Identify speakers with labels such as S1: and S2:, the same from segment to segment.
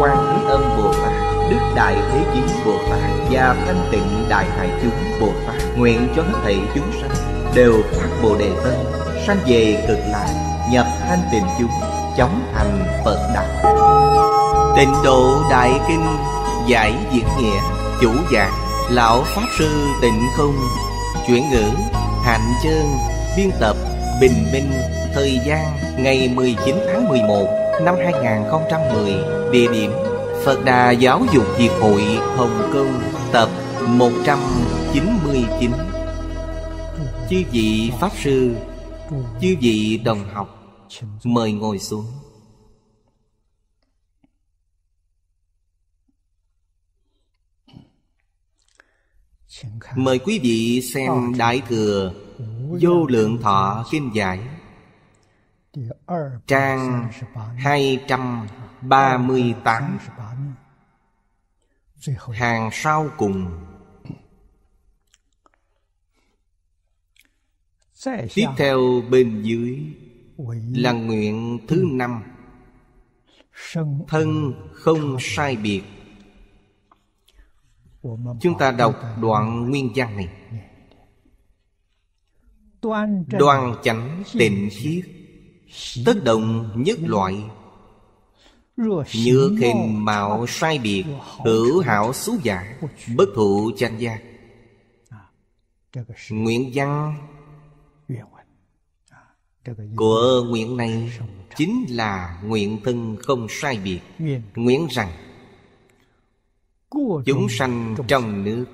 S1: quan thế âm bồ tát đức đại thế chí bồ tát và thanh tịnh đại hải chúng bồ tát nguyện cho hết thảy chúng sanh đều phát bồ đề tâm sanh về cực lạc nhập thanh tịnh chúng chóng thành phật đạo tịnh độ đại kinh giải diễn nghĩa chủ giảng lão pháp sư tịnh không chuyển ngữ hạnh chương biên tập bình minh thời gian ngày 19 tháng 11 năm 2010 Địa điểm Phật Đà Giáo dục Hiệp hội Hồng Kông Tập 199 Chư vị Pháp Sư Chư vị Đồng học Mời ngồi xuống Mời quý vị xem Đại Thừa Vô Lượng Thọ Kinh Giải Trang 228 38 Hàng sau cùng Tiếp theo bên dưới Là nguyện thứ năm Thân không sai biệt Chúng ta đọc đoạn nguyên văn này Đoan chánh tịnh khiết Tất động nhất loại
S2: như hình
S1: mạo sai biệt Hữu hảo xú giả Bất thụ chanh gia à, Nguyện văn à, Của nguyện này Chính là nguyện thân không sai biệt Nguyện rằng Chúng sanh trong nước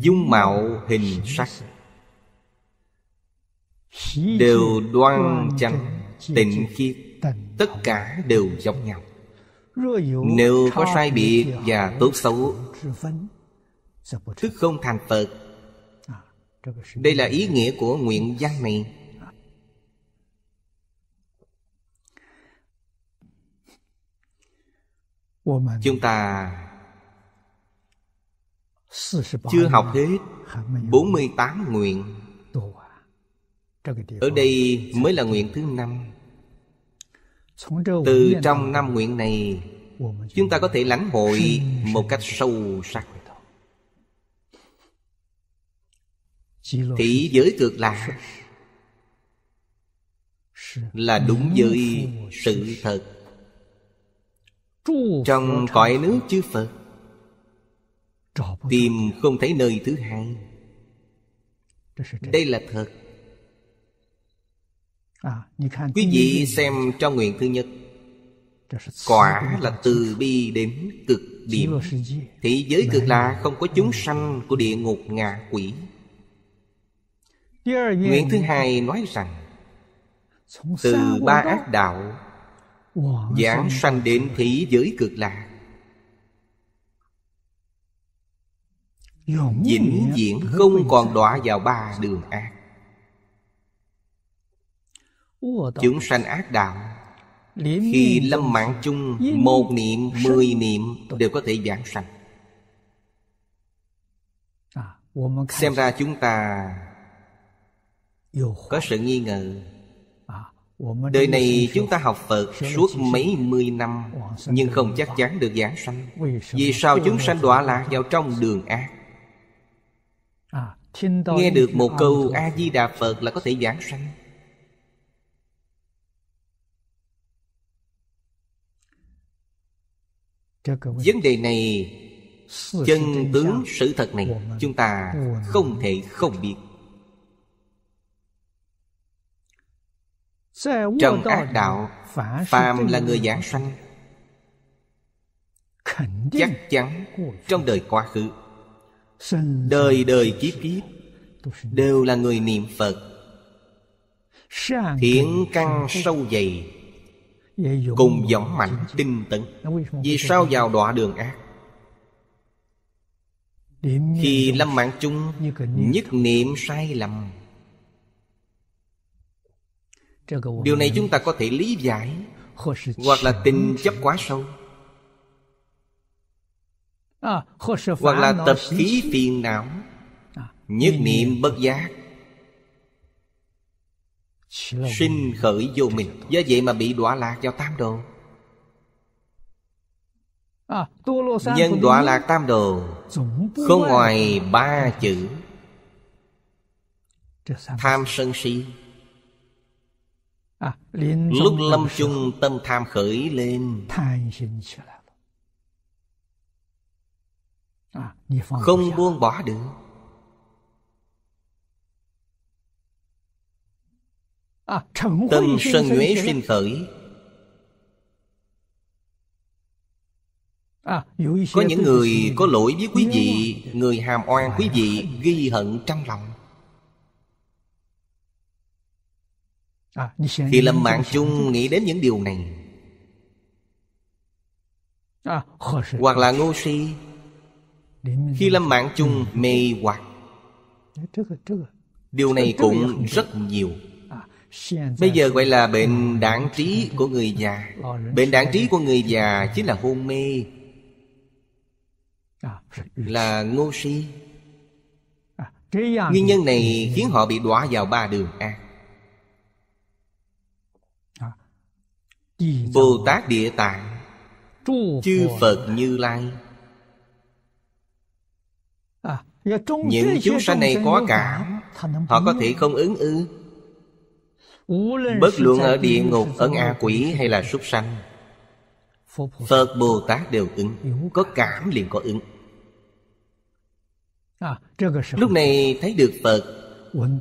S1: Dung mạo hình sắc
S2: Đều đoan chánh tịnh
S1: khiết tất cả đều giống nhau
S2: nếu có sai biệt và tốt
S1: xấu Thức không thành Phật
S2: à, Đây là ý nghĩa
S1: của nguyện văn này Chúng ta
S2: Chưa học hết
S1: 48 nguyện à. Ở đây mới là nguyện thứ năm
S2: từ trong năm
S1: nguyện này chúng ta có thể lãnh hội một cách sâu sắc thị giới cực lạc là đúng với sự thật trong cõi nước chư phật tìm không thấy nơi thứ hai đây là thật Quý vị xem trong nguyện thứ nhất Quả là từ bi đến cực điểm Thế giới cực là không có chúng sanh của địa ngục ngạ quỷ Nguyện thứ hai nói rằng Từ ba ác đạo Giảng sanh đến thế giới cực lạc Vĩnh viễn không còn đọa vào ba đường ác Chúng sanh ác đạo Khi lâm mạng chung Một niệm, mười niệm Đều có thể giảng sanh à, Xem ra chúng ta Có sự nghi ngờ à, Đời này chúng ta học Phật suốt mấy mươi năm Nhưng không chắc chắn được giảng sanh Vì sao chúng sanh đọa lạc vào trong đường ác
S2: à, Nghe được một câu
S1: A-di-đà Phật là có thể giảng sanh vấn đề này chân tướng sự thật này chúng ta không thể không biết
S2: trong ác đạo
S1: phàm là người giảng sanh chắc chắn trong đời quá khứ
S2: đời đời kiếp
S1: kiếp đều là người niệm phật
S2: thiện căn
S1: sâu dày
S2: cùng dõng mạnh
S1: tinh tấn vì sao vào đọa đường ác
S2: khi lâm mạng chung nhất
S1: niệm sai lầm điều này chúng ta có thể lý giải hoặc là tình chấp quá sâu à, hoặc là tập khí phiền não à, nhất niệm bất giác
S3: Sinh
S1: khởi vô minh Do vậy mà bị đọa lạc vào tam đồ
S2: à, Nhân đọa lạc
S1: tam đồ Không ngoài ba chữ Tham sân si à, Lúc lâm chung tâm tham khởi lên à, Không buông bỏ được
S2: Tâm sân nhuế sinh khởi Có những người có lỗi với quý vị
S1: Người hàm oan quý vị ghi hận trong lòng
S2: Khi lâm mạng chung nghĩ đến
S1: những điều này Hoặc là ngô si Khi lâm mạng chung mê hoặc Điều này cũng rất nhiều Bây giờ gọi là bệnh đảng trí của người già Bệnh đảng trí của người già chính là hôn mê à, Là ngô si à, à, Nguyên nhân này khiến họ bị đọa vào ba đường ác Bồ Tát Địa Tạng Chư Phật Như Lai
S2: Những chúng sanh này có cảm
S1: Họ có thể không ứng ư
S2: Bất luận ở địa ngục, ở ngạ
S1: quỷ hay là súc sanh Phật Bồ Tát đều ứng Có cảm liền có ứng
S2: à, Lúc này
S1: thấy được Phật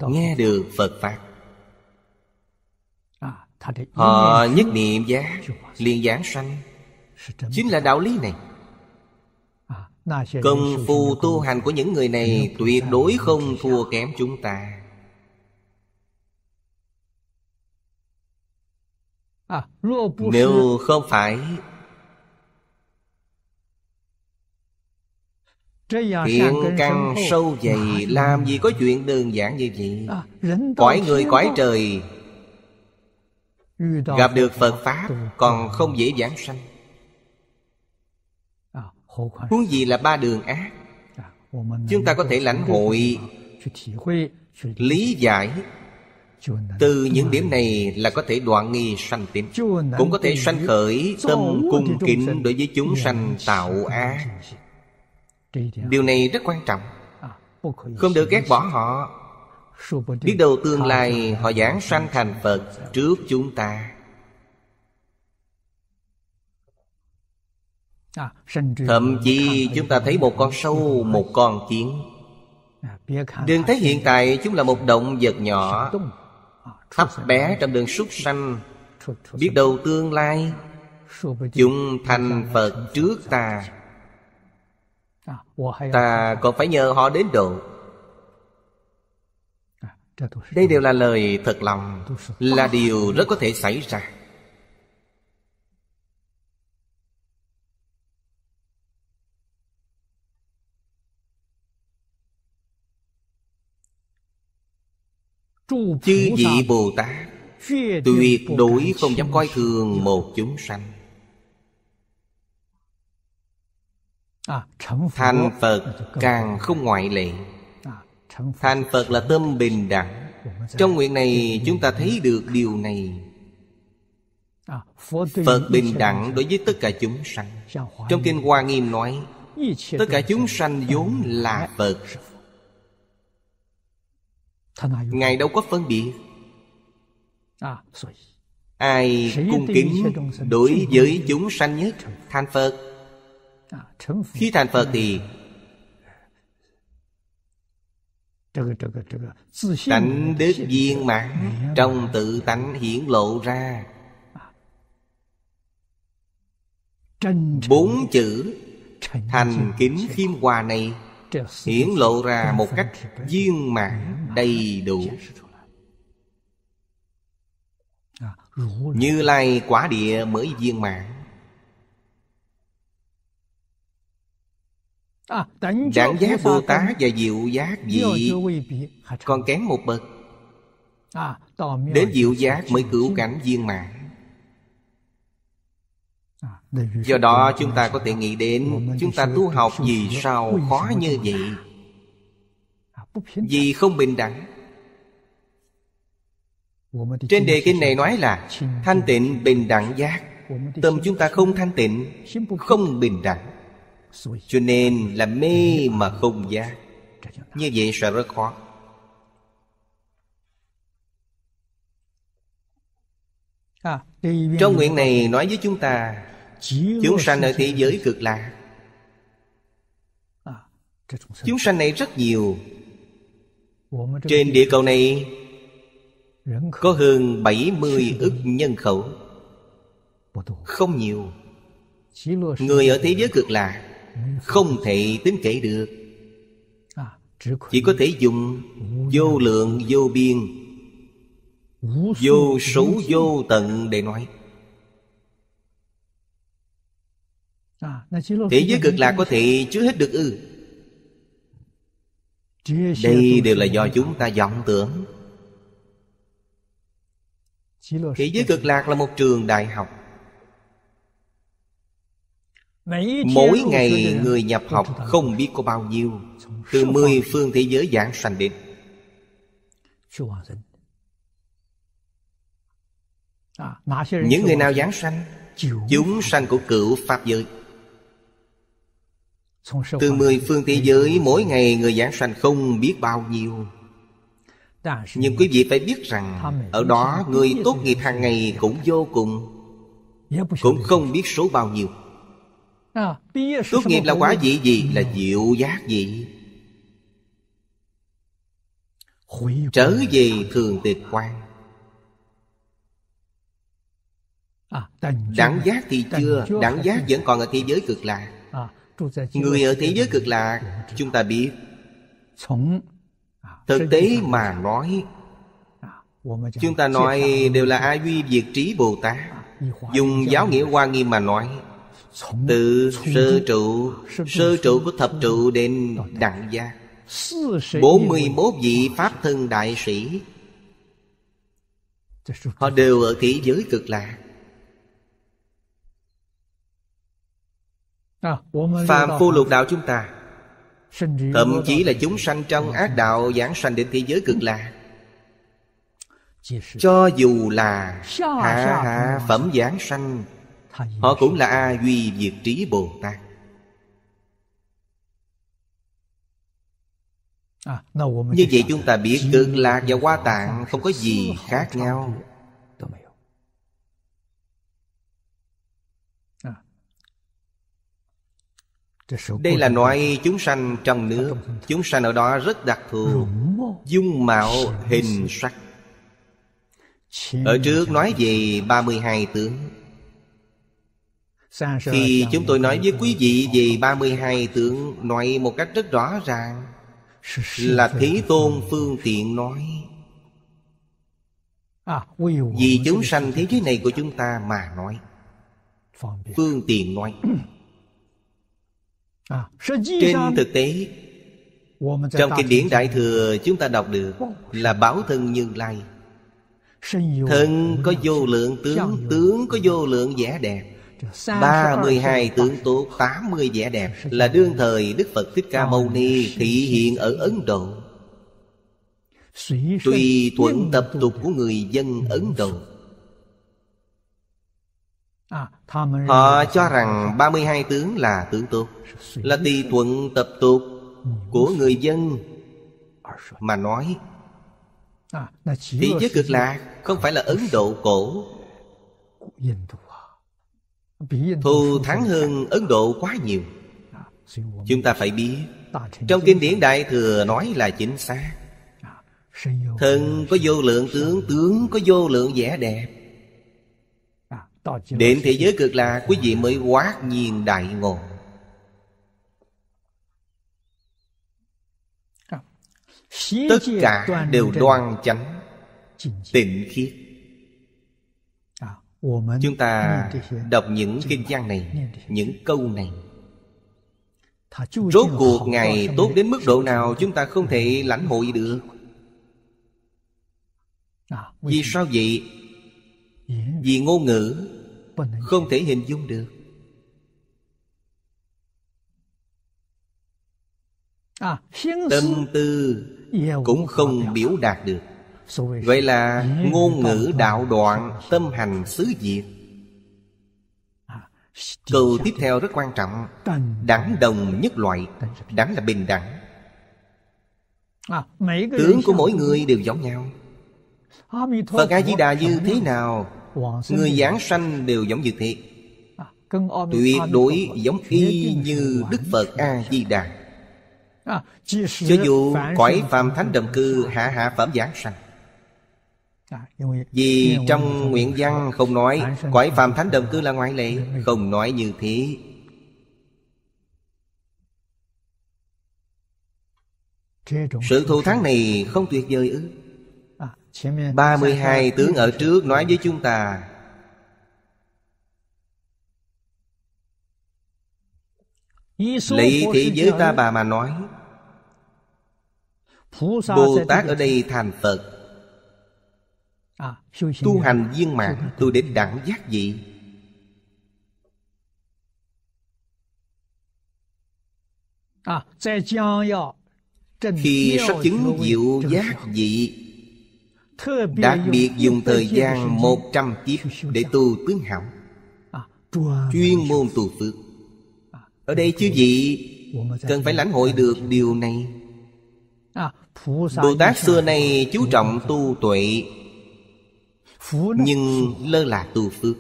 S1: Nghe được Phật Pháp
S2: à, Họ nhất niệm giác
S1: liền giảng sanh Chính là đạo lý này
S2: à, Công phu
S1: tu hành của những người này Tuyệt đối không thua kém chúng ta
S2: À, Nếu không phải Thiện căn sâu dày Làm
S1: gì có chuyện đơn giản như vậy Cõi à, người cõi trời
S2: ừ, Gặp được Phật Pháp
S1: Còn không dễ giảng sanh à, Huống gì là ba đường ác Chúng ta có thể lãnh hội Lý giải từ những điểm này là có thể đoạn nghi sanh tín Cũng có thể sanh khởi tâm cung kính đối với chúng sanh tạo á Điều này rất quan trọng à, Không được ghét bỏ họ Biết đâu tương lai họ giảng sanh thành Phật trước chúng ta à, Thậm chí chúng ta thấy một con sâu, một con kiến
S2: à, Đừng
S1: thấy hiện tại chúng là một động vật nhỏ thấp bé trong đường súc sanh biết đâu tương lai chúng thành phật trước ta ta còn phải nhờ họ đến độ đây đều là lời thật lòng là điều rất có thể xảy ra Chư vị Bồ Tát
S2: Tuyệt đối không dám
S1: coi thường một chúng sanh à, Thành Phật càng không ngoại lệ à, Thành Phật là tâm bình đẳng Trong nguyện này chúng ta thấy được điều này
S2: à, Phật bình đẳng
S1: đối với tất cả chúng sanh Trong Kinh Hoa Nghiêm nói Tất cả chúng sanh vốn là Phật Ngài đâu có phân biệt à, Ai cung kính đối với chúng sanh nhất Thành à, Phật Khi thành Phật thì
S2: Tánh đức viên mãn
S1: Trong tự tánh hiển lộ ra à. Bốn chữ Thành kính khiêm hòa này hiển lộ ra một cách viên mãn đầy đủ như lai quả địa mới viên mãn
S2: Đẳng giác Bồ Tát
S1: và Diệu giác vị Còn kém một bậc
S2: Đến Diệu giác
S1: mới cửu cảnh viên mãn Do đó chúng ta có thể nghĩ đến Chúng ta tu học gì sao khó như vậy à, Vì không bình đẳng Trên đề kinh này nói là Thanh tịnh bình đẳng giác Tâm chúng ta không thanh tịnh Không bình đẳng Cho nên là mê mà không giác Như vậy sẽ rất khó
S2: à. Trong nguyện này nói với chúng
S1: ta À, chúng sanh ở thế giới cực lạc Chúng sanh này rất nhiều Trên địa cầu này Có hơn 70 ức nhân khẩu Không nhiều Người ở thế giới cực lạc Không thể tính kể được à, Chỉ có thể dùng Vô lượng vô biên Vô số vô tận để nói Thế giới cực lạc có thể chứa hết được ư Đây đều là do chúng ta vọng tưởng Thế giới cực lạc là một trường đại học
S2: Mỗi ngày người
S1: nhập học không biết có bao nhiêu Từ mười phương thế giới giảng sanh đến à,
S2: Những người nào giảng sanh
S1: Chúng sanh của cựu Pháp giới
S2: từ mười phương thế giới
S1: mỗi ngày người giảng sanh không biết bao nhiêu Nhưng quý vị phải biết rằng Ở đó người tốt nghiệp hàng ngày cũng vô cùng Cũng không biết số bao nhiêu
S2: à, Tốt nghiệp là quả vị gì?
S1: Là ừ. diệu giác gì Trở về thường tịch quan
S2: à, Đẳng giác thì chưa Đẳng giác vẫn
S1: còn ở thế giới cực lạc người ở thế giới cực lạc chúng ta biết thực tế mà nói
S2: chúng ta nói
S1: đều là a duy diệt trí bồ tát dùng giáo nghĩa hoa nghiêm mà nói từ sơ trụ sơ trụ của thập trụ đến đẳng gia
S2: 41
S1: vị Pháp thân đại sĩ Họ đều ở thế giới cực lạc
S2: À, Phàm phu lục
S1: đạo chúng ta
S2: Thậm chí là
S1: chúng sanh trong ác đạo giảng sanh đến thế giới cực lạc Cho dù là hạ hạ phẩm giảng sanh Họ cũng là A Duy Diệt Trí Bồ Tát
S2: à, Như vậy chúng ta biết cực lạc và hoa tạng không có gì
S1: khác nhau
S2: đây là nói
S1: chúng sanh trong nước Chúng sanh ở đó rất đặc thù Dung mạo hình sắc Ở trước nói về 32 tướng Khi chúng tôi nói với quý vị về 32 tướng Nói một cách rất rõ ràng Là Thế Tôn Phương Tiện nói à, Vì chúng sanh thế giới này của chúng ta mà nói Phương Tiện nói trên thực tế
S2: Trong kinh điển Đại
S1: Thừa chúng ta đọc được Là báo thân như lai Thân có vô lượng tướng Tướng có vô lượng vẻ đẹp
S2: 32
S1: tướng tốt 80 vẻ đẹp Là đương thời Đức Phật Thích Ca Mâu Ni Thị hiện ở Ấn Độ Tùy thuận tập tục của người dân Ấn Độ
S2: À, Họ cho rằng
S1: 32 tướng là tướng tốt Là tùy thuận tập tục của người dân Mà nói
S2: à, Thế giới cực lạc
S1: không phải là Ấn Độ cổ Thù à? thắng hơn Ấn Độ quá nhiều Chúng ta phải biết Trong kinh điển Đại Thừa nói là chính xác Thân có vô lượng tướng Tướng có vô lượng vẻ đẹp Đến thế giới cực lạc Quý vị mới quá nhiên đại ngộ Tất cả đều đoan chánh Tịnh khiết à, Chúng ta đọc những kinh văn này Những câu này Rốt cuộc ngày tốt đến mức độ nào Chúng ta không thể lãnh hội được à, Vì sao vậy vì ngôn ngữ vâng, không thể hình dung được
S2: à, tâm
S1: tư cũng không biểu đạt được vậy là ngôn ngữ đạo đoạn tâm hành xứ diệt à, câu tiếp theo rất quan trọng đẳng đồng nhất loại đẳng là bình đẳng
S2: à, tướng của mỗi người đều giống nhau phật a di đà
S1: như thế nào Người giảng sanh đều giống như thế
S2: à, Tuyệt đối
S1: giống y như Đức Phật A-di-đà
S2: à, Cho dù cõi phàm
S1: thánh đồng cư hạ hạ phẩm giảng sanh
S2: à, Vì trong
S1: nguyện văn không nói Cõi phàm thánh đồng cư là ngoại lệ Không nói như thế Sự thù thắng này không tuyệt vời ư 32 tướng ở trước nói với chúng ta Lý thị giới ta bà mà nói Bồ Tát ở đây thành Phật à, Tu hành viên mạng tôi đến đẳng giác dị
S2: à, Khi sắp chứng diệu giác
S1: dị Đặc biệt dùng thời gian 100 kiếp Để tu tướng hảo à, Chuyên môn tu phước à, Ở đây chứ gì Cần phải lãnh hội được điều này
S2: à, Bồ Tát
S1: xưa nay chú trọng tu tuệ Nhưng lơ là tu phước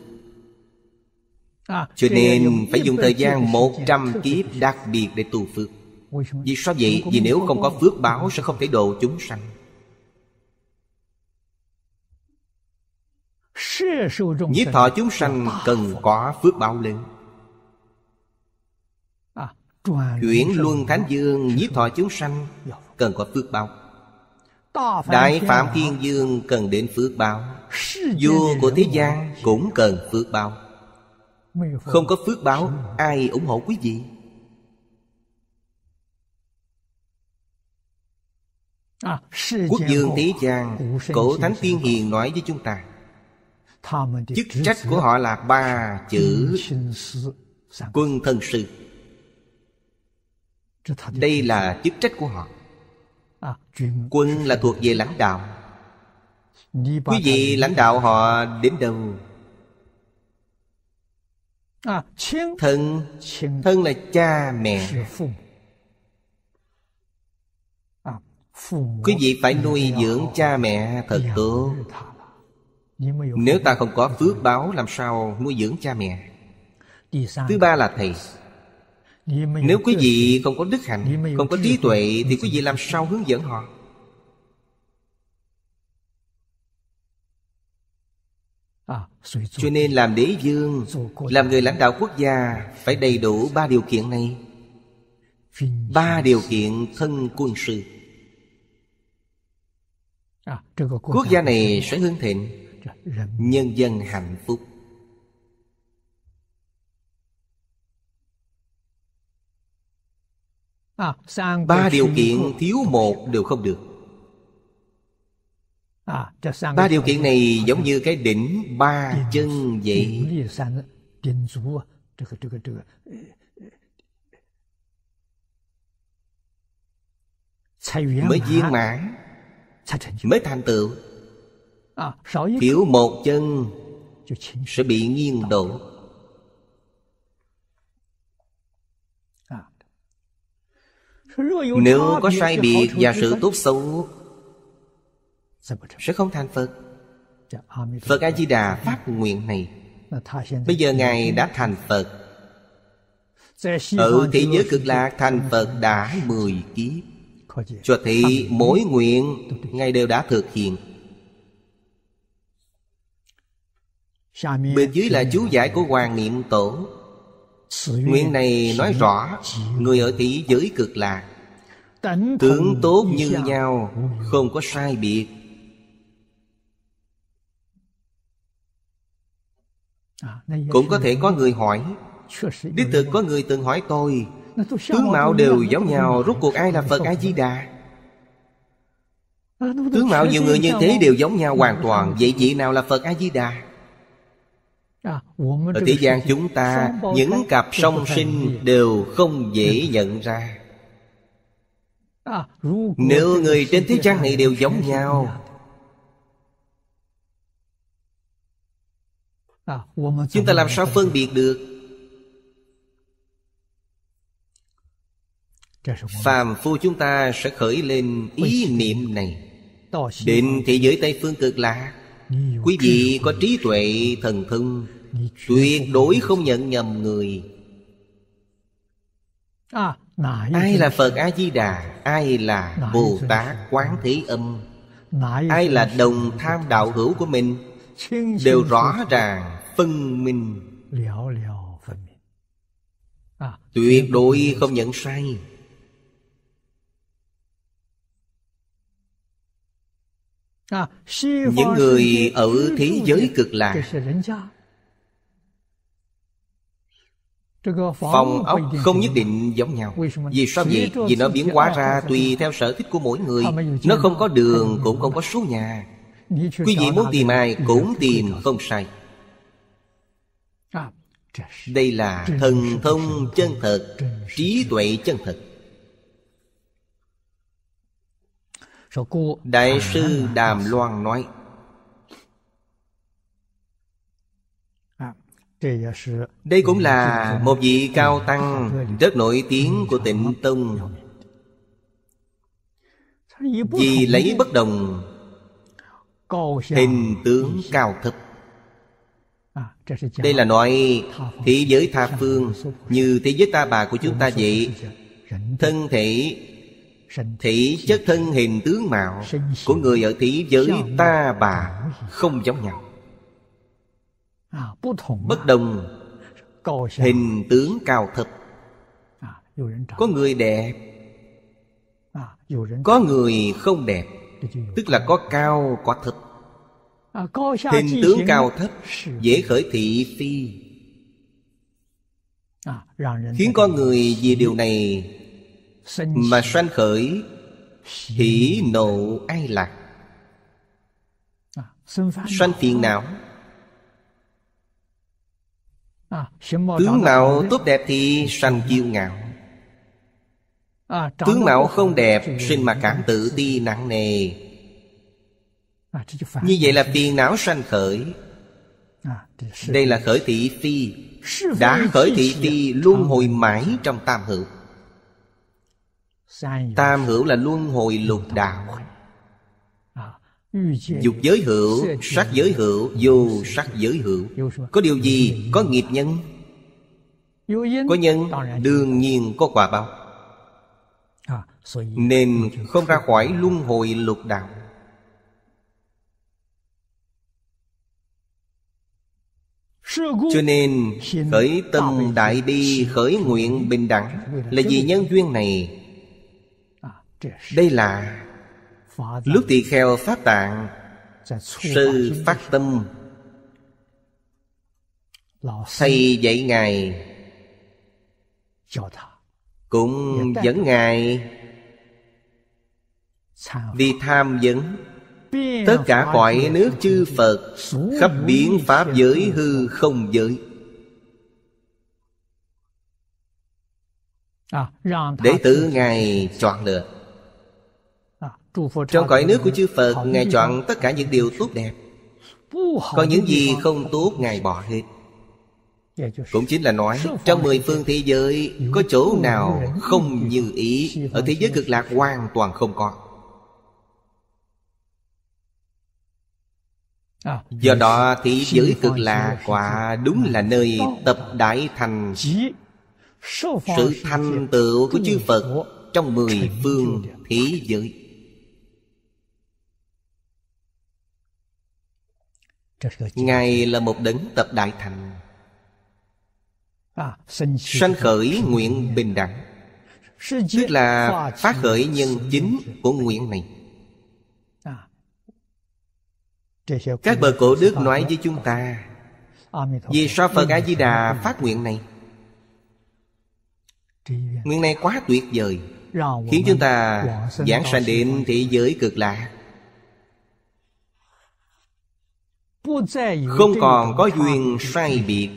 S2: Cho nên phải dùng thời gian 100 kiếp
S1: đặc biệt để tu phước Vì sao vậy? Vì nếu không có phước báo sẽ không thể độ chúng sanh Nhiếp thọ chúng sanh cần có phước báo lớn
S2: Chuyển luân thánh
S1: dương nhiếp thọ chúng sanh cần có phước báo
S2: Đại Phạm Thiên
S1: Dương cần đến phước báo Vua của thế gian cũng cần phước báo Không có phước báo ai ủng hộ quý vị
S2: à, Quốc dương thế gian Cổ Thánh Tiên Hiền
S1: nói với chúng ta chức trách của họ là ba chữ quân thân sư đây là chức trách của họ quân là thuộc về lãnh đạo quý vị lãnh đạo họ đến đâu à, thân thân là cha mẹ à, quý vị phải nuôi dưỡng cha mẹ thật tốt nếu ta không có phước báo làm sao nuôi dưỡng cha mẹ Thứ ba là thầy
S2: Nếu quý vị
S1: không có đức hạnh Không có trí tuệ Thì quý vị làm sao hướng dẫn họ à, Cho nên làm đế vương Làm người lãnh đạo quốc gia Phải đầy đủ ba điều kiện này Ba điều kiện thân quân sư
S2: à, Quốc gia
S1: này sẽ hưng thịnh nhân dân hạnh phúc
S2: à, ba điều kiện
S1: thiếu một đều không được
S2: à, ba điều kiện này giống như
S1: cái đỉnh ba chân vậy mới viên mãn mới thành tựu
S2: À, thiếu một
S1: chân sẽ bị nghiêng đổ à.
S2: nếu có sai biệt và sự tốt
S1: xấu dạ, sẽ không thành phật dạ, phật a di đà phát nguyện này
S2: dạ, bây
S1: giờ ngài đã thành phật
S2: ở thế giới cực
S1: lạc thành phật đã mười kiếp cho thị mỗi nguyện ngài đều đã thực hiện Bên dưới là chú giải của Hoàng Niệm Tổ nguyên này nói rõ Người ở thế giới cực lạc
S2: Tướng tốt như
S1: nhau Không có sai biệt à, Cũng có thể có người hỏi Đích thực có người từng hỏi tôi
S2: Tướng mạo đều
S1: giống nhau Rốt cuộc ai là Phật A-di-đà
S2: ờ, Tướng mạo nhiều người như thế đều
S1: giống nhau hoàn toàn Vậy vị nào là Phật A-di-đà
S2: À, Ở thế gian
S1: chúng ta Những cặp song sinh đều không dễ ừ. nhận ra à, Nếu người trên thế gian này đều giống nhau
S2: à, Chúng ta làm sao phân biệt
S1: được Phàm phu chúng ta sẽ khởi lên ý niệm này
S2: Đến thế giới
S1: Tây Phương cực lạc Quý vị có trí tuệ thần thông Tuyệt đối không nhận nhầm người
S2: à, Ai là
S1: Phật A-di-đà Ai là Bồ Tát Quán Thế Âm Ai là đồng tham đạo hữu của mình Đều rõ ràng phân minh à, Tuyệt đối không nhận sai
S2: những người ở thế giới cực lạc phòng ốc không nhất
S1: định giống nhau vì sao vậy vì nó biến hóa ra tùy theo sở thích của mỗi người nó không có đường cũng không có số nhà
S2: quý vị muốn tìm ai cũng tìm
S1: không sai đây là thần thông chân thật trí tuệ chân thật
S2: Đại sư
S1: Đàm Loan nói Đây cũng là một vị cao tăng rất nổi tiếng của tịnh Tông
S2: Vì lấy bất
S1: đồng hình tướng cao thấp đây là nói thế giới tha phương Như thế giới ta bà của chúng ta vậy Thân thể Thể chất thân hình tướng mạo Của người ở thế giới ta bà Không giống nhau à, Bất đồng Hình tướng cao thấp à, Có người đẹp à, Có người không đẹp Tức là có cao có thấp
S2: Hình tướng cao thấp
S1: Dễ khởi thị phi Khiến con người vì điều này mà sanh khởi hỷ nộ ai lạc à, sanh phiền não
S2: à, tướng mạo tốt
S1: đẹp thì sanh kiêu ngạo
S2: à, tướng mạo không đẹp sinh
S1: mà cảm tự ti nặng nề
S2: như vậy là phiền
S1: não sanh khởi đây là khởi thị phi đã khởi thị phi luôn hồi mãi trong tam hữu Tam hữu là luân hồi lục đạo
S2: à, Dục giới hữu,
S1: sắc giới hữu, vô sắc giới hữu Có điều gì? Có nghiệp nhân Có nhân đương nhiên có quả báo à, Nên không ra khỏi luân hồi lục đạo Cho nên khởi tâm đại bi khởi nguyện bình đẳng Là vì nhân duyên này đây là Lúc tỳ kheo phát tạng Sư phát tâm Thầy dạy Ngài Cũng dẫn Ngài Đi tham vấn
S2: Tất cả mọi nước
S1: chư Phật Khắp biến Pháp giới hư không giới
S2: à, Để tử
S1: Ngài chọn lựa
S2: trong cõi nước của chư Phật Ngài chọn
S1: tất cả những điều tốt đẹp
S2: Còn những gì không
S1: tốt Ngài bỏ hết dạ, Cũng chính là nói Trong mười phương thế giới Có chỗ nào không như ý Ở thế giới cực lạc hoàn toàn không có à, Do đó thế giới cực lạc quả đúng là nơi tập đại thành Sự thanh tựu của chư Phật Trong mười phương thế giới Ngài là một đấng tập đại thành à, Sanh khởi nguyện bình đẳng Tức là phát khởi nhân chính của nguyện này à. Các bờ cổ đức nói với chúng ta
S2: Vì sao Phật
S1: A-di-đà phát nguyện này Nguyện này quá tuyệt vời Khiến chúng ta giảng sanh đến thế giới cực lạc
S2: không còn
S1: có duyên sai biệt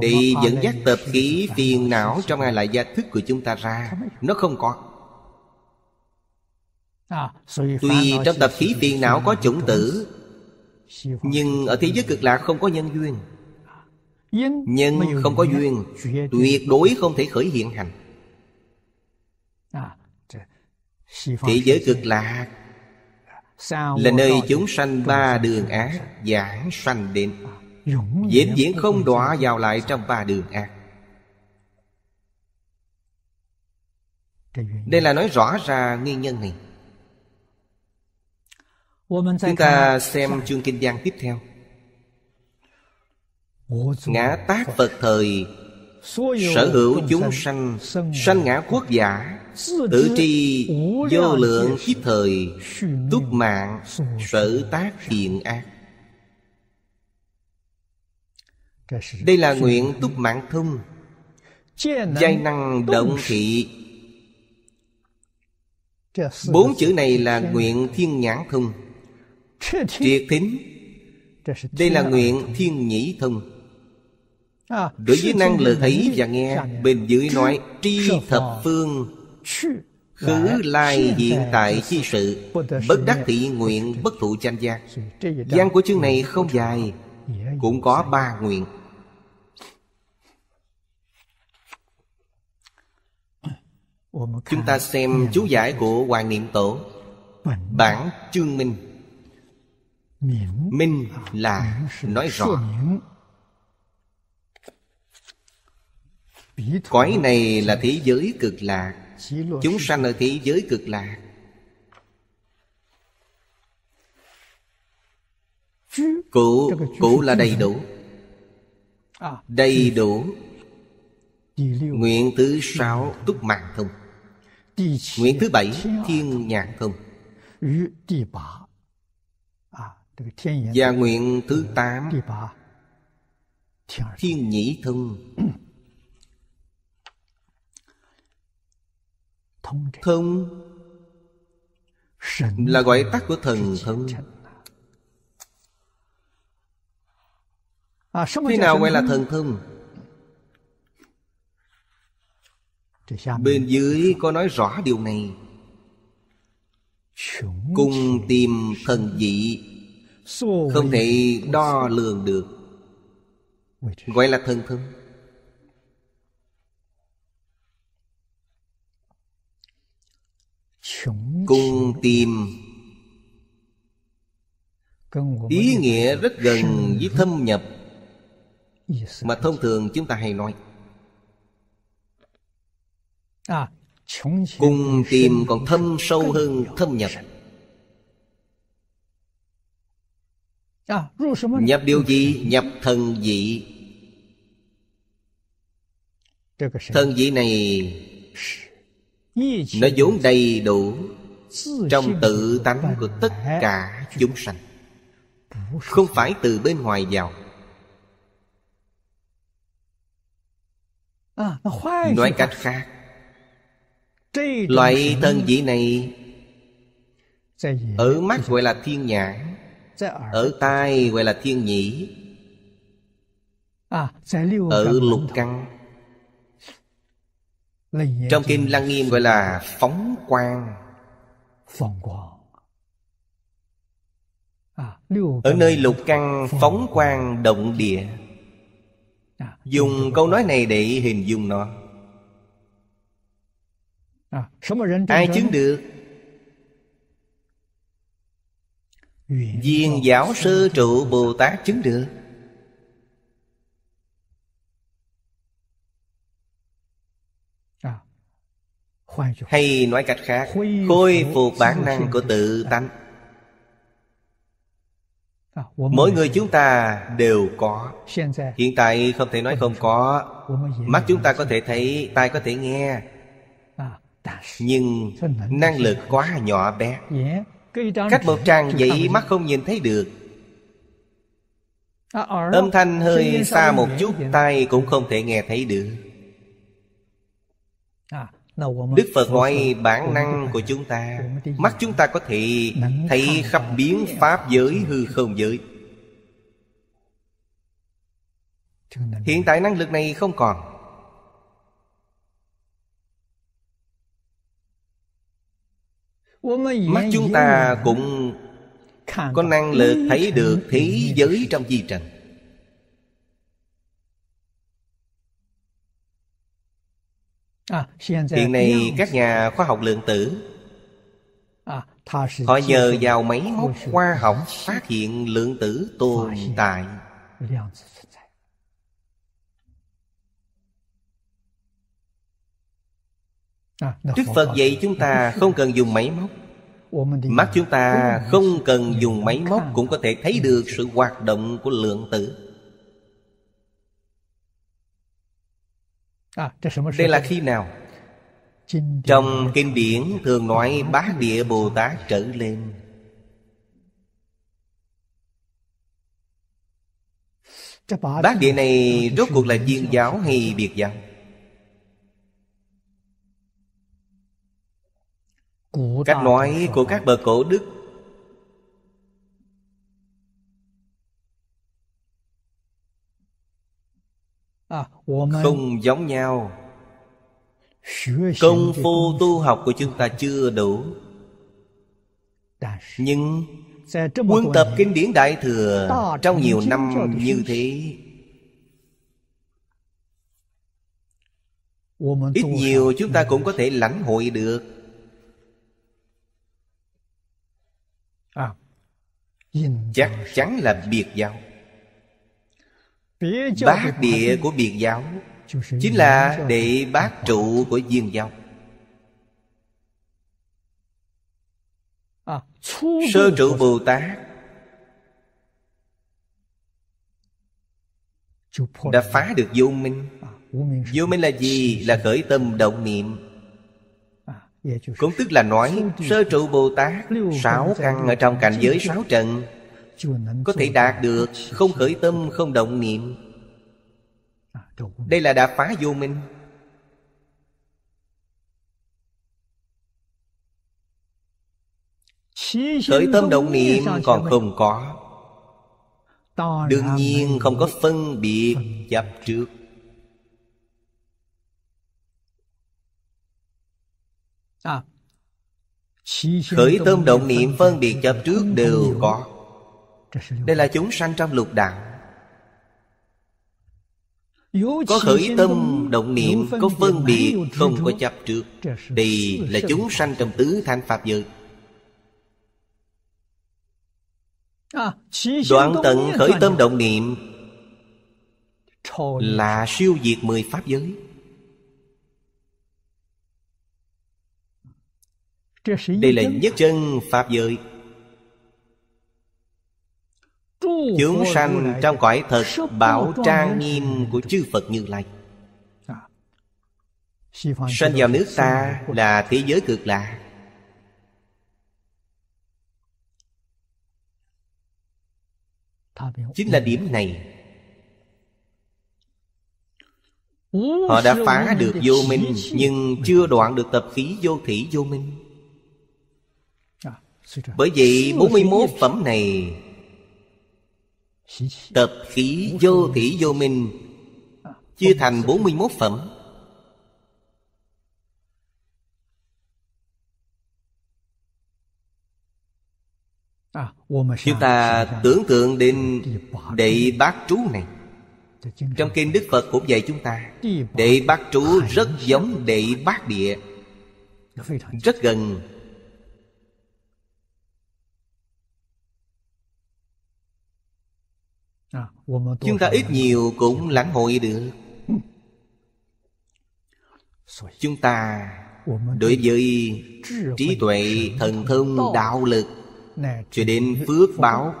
S2: để dẫn dắt
S1: tập khí phiền não trong ngài lại gia thức của chúng ta ra nó không có tuy trong tập khí phiền não có chủng tử nhưng ở thế giới cực lạc không có nhân duyên Nhân không có duyên Tuyệt đối không thể khởi hiện hành Thế giới cực lạc
S2: là nơi chúng
S1: sanh ba đường ác Giảng sanh đến Diễn diễn không đọa vào lại trong ba đường ác Đây là nói rõ ra nguyên nhân này
S2: Chúng ta xem
S1: chương kinh giang tiếp theo Ngã tác Phật thời sở hữu chúng sanh sanh ngã quốc giả tự tri vô lượng kiếp thời túc mạng sở tác thiện ác đây là nguyện túc mạng thông Giai năng động thị
S2: Bốn chữ này là nguyện
S1: thiên nhãn thông Triệt tính Đây là nguyện thiên nhĩ thông
S2: Đối với năng lực thấy và nghe
S1: Bên dưới nói tri thập phương Khứ lai hiện tại chi sự Bất đắc thị nguyện bất thụ tranh gian Gian của chương này không dài Cũng có ba nguyện Chúng ta xem chú giải của Hoàng Niệm Tổ Bản chương minh Minh là nói rõ Cõi này là thế giới cực lạc Chúng sanh ở thế giới cực lạc
S2: Cụ, cụ là đầy đủ à, Đầy đủ Nguyện
S1: thứ sáu túc mạng thông
S2: Nguyện thứ bảy à,
S1: thiên nhạc thông Và nguyện thứ tám Thiên nhĩ thông Thân là gọi tắt của thần thân à, Khi nào gọi là thần thân? Bên dưới có nói rõ điều này Cùng tìm thần dị
S2: Không thể
S1: đo lường được Gọi là thần thân
S3: cung tim
S2: ý nghĩa rất gần với
S1: thâm nhập dạ, mà thông thường chúng ta hay nói à, cung tim còn thâm sâu hơn thâm nhập
S2: à, nhập điều gì nhập
S1: thần vị thần vị này nó vốn đầy đủ Trong tự tánh của tất cả chúng sanh Không phải từ bên ngoài vào à, Nói cách khác Loại thân vị này Ở mắt gọi là thiên nhãn Ở tai gọi là thiên nhĩ
S2: à, Ở lục căng trong kinh lăng nghiêm gọi
S1: là phóng quang
S2: à, ở nơi
S1: lục căn phóng quang động địa à, dùng câu nói này để hình dung nó à, ai chứng được viên giáo sư trụ bồ tát chứng được hay nói cách khác khôi phục bản năng của tự à. tánh à, mỗi người chúng ta đều có hiện tại không thể nói không có mắt chúng ta có thể thấy tai có thể nghe à, nhưng năng lực quá nhỏ bé dạ,
S2: cách một trang giấy mắt
S1: không nhìn thấy được
S2: âm thanh hơi xa một
S1: chút tai cũng không thể nghe thấy được
S2: Đức Phật nói bản năng
S1: của chúng ta Mắt chúng ta có thể thấy khắp biến pháp giới hư không giới Hiện tại năng lực này không còn Mắt chúng ta cũng có năng lực thấy được thế giới trong di trần
S2: À, hiện nay
S1: các nhà khoa học lượng tử
S2: à, họ nhờ vào máy móc
S1: khoa học phát hiện lượng tử tồn tại
S2: à, Đức Phật dạy
S1: chúng ta không cần dùng máy móc Mắt chúng ta không cần dùng máy móc Cũng có thể thấy được sự hoạt động của lượng tử À, Đây là khi nào? Trong kinh điển thường nói bát địa Bồ Tát trở lên
S2: Bác địa này rốt cuộc là viên giáo hay biệt giáo? Cách nói của các
S1: bậc cổ đức không giống nhau công phu tu học của chúng ta chưa đủ nhưng
S2: Quân tập kinh
S1: điển Đại Thừa Trong nhiều năm như thế Ít nhiều chúng ta cũng có thể lãnh hội được à, Chắc chắn là biệt giáo Bát địa của biền giáo
S2: Chính là đệ
S1: bát trụ của viên giáo
S2: à, Sơ trụ
S1: Bồ Tát Đã phá được à, vô minh Vô minh là gì? Là khởi tâm động niệm à, cũng tức là nói Sơ trụ Bồ Tát Sáu căn ở trong cảnh giới sáu trần có thể đạt được Không khởi tâm không động niệm à, Đây là đã phá vô minh Khởi tâm động niệm còn không có
S2: Đương nhiên không có
S1: phân biệt chấp trước Khởi tâm động niệm phân biệt chấp trước à. đều có đây là chúng sanh trong lục đạo
S2: Có khởi tâm,
S1: động niệm, có phân biệt, không có chấp trước Đây là chúng sanh trong tứ thanh Pháp giới Đoạn tận khởi tâm động niệm Là siêu diệt mười Pháp giới Đây là nhất chân Pháp giới
S2: Chúng sanh trong
S1: cõi thật Bảo trang nghiêm của chư Phật Như Lai à.
S2: Sanh vào nước ta
S1: là thế giới cực lạc Chính là điểm này
S3: Họ đã phá được vô minh
S1: Nhưng chưa đoạn được tập khí vô thủy vô minh à, Bởi vậy 41 phẩm này Tập khí vô thủy vô minh Chia thành 41 phẩm à, Chúng ta tưởng tượng đến đệ bát trú này Trong kinh Đức Phật cũng dạy chúng ta Đệ bát trú rất giống đệ bát địa Rất gần
S2: À, chúng ta ít
S1: nhiều cũng lãnh hội được chúng ta đối với trí tuệ thần thông đạo lực cho đến phước báo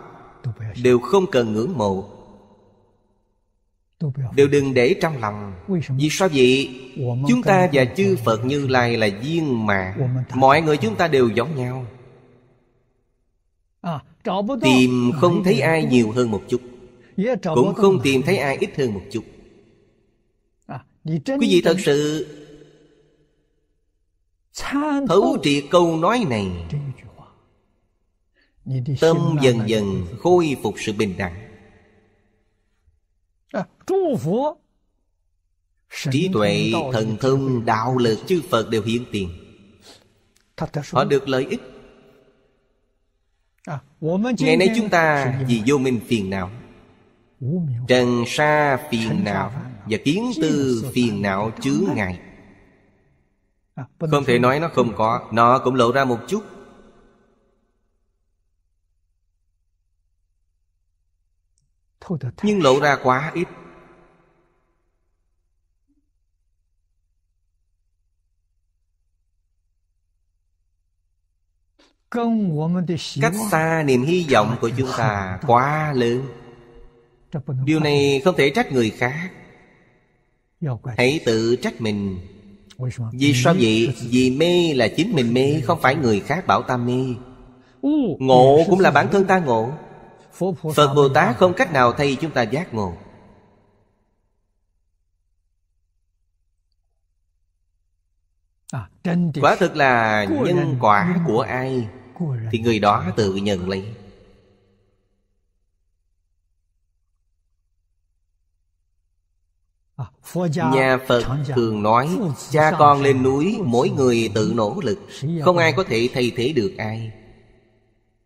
S1: đều không cần ngưỡng mộ đều đừng để trong lòng vì sao vậy chúng ta và chư phật như lai là viên mà mọi người chúng ta đều giống nhau
S2: à, tìm không thấy ai nhiều hơn một chút cũng không tìm thấy ai ít
S1: hơn một chút à, quý vị thật sự thấu triệt câu nói này tâm dần dần khôi phục sự bình đẳng à, trí tuệ thần thông đạo lực chư phật đều hiện tiền họ được lợi ích
S2: à, ngày nay chúng ta
S1: vì vô minh phiền não Trần sa phiền não Và kiến tư phiền não chứa ngại Không thể nói nó không có Nó cũng lộ ra một chút Nhưng lộ ra quá ít Cách xa niềm hy vọng của chúng ta quá lớn điều này không thể trách người khác hãy tự trách mình vì sao vậy vì mê là chính mình mê không phải người khác bảo ta mê ngộ cũng là bản thân ta ngộ phật bồ tát không cách nào thay chúng ta giác ngộ à, quả thực là nhân quả của ai thì người đó tự nhận lấy À,
S2: Nhà Phật thường
S1: nói Cha con lên núi mỗi người tự nỗ lực Không ai có thể thay thế được ai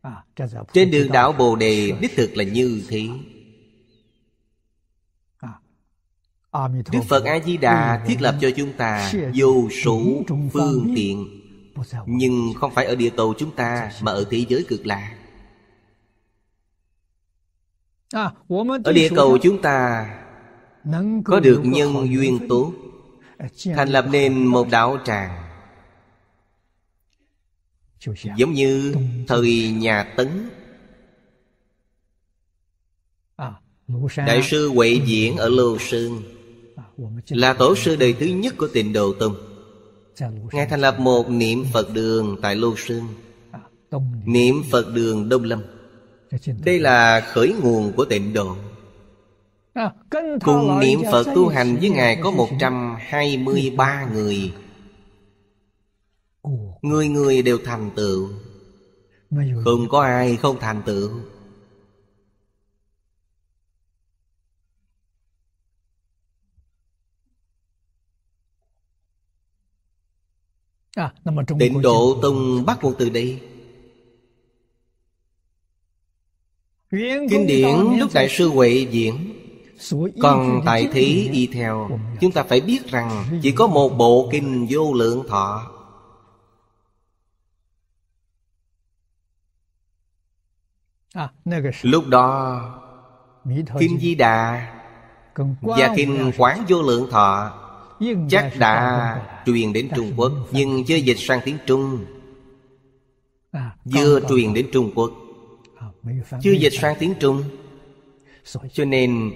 S2: à, Trên đường đảo Bồ Đề đích
S1: thực là như thế à, Đức Phật A-di-đà thiết lập cho chúng ta Vô số phương tiện Nhưng không phải ở địa cầu chúng ta Mà ở thế giới cực lạc Ở địa cầu chúng ta có được nhân duyên tốt thành lập nên một đạo tràng giống như thời nhà tấn
S2: đại sư huệ diễn
S1: ở lô sơn là tổ sư đời thứ nhất của tịnh độ tông ngài thành lập một niệm phật đường tại lô sơn niệm phật đường đông lâm đây là khởi nguồn của tịnh độ
S2: À, Cùng niệm Phật tu hành với Ngài có
S1: 123 người Người người đều thành tựu Không có ai không thành tựu
S2: à, Tịnh độ
S1: tông bắt nguồn từ đây Kinh điển lúc Đại sư Huệ diễn còn tại thế y theo Chúng ta phải biết rằng Chỉ có một bộ kinh vô lượng thọ à, Lúc đó Kinh Di Đà Và Kinh Quán Vô Lượng Thọ Chắc đã truyền đến Trung Quốc Nhưng chưa dịch sang tiếng Trung à, Vừa truyền đến Trung Quốc à, Chưa dịch sang tiếng Trung Cho nên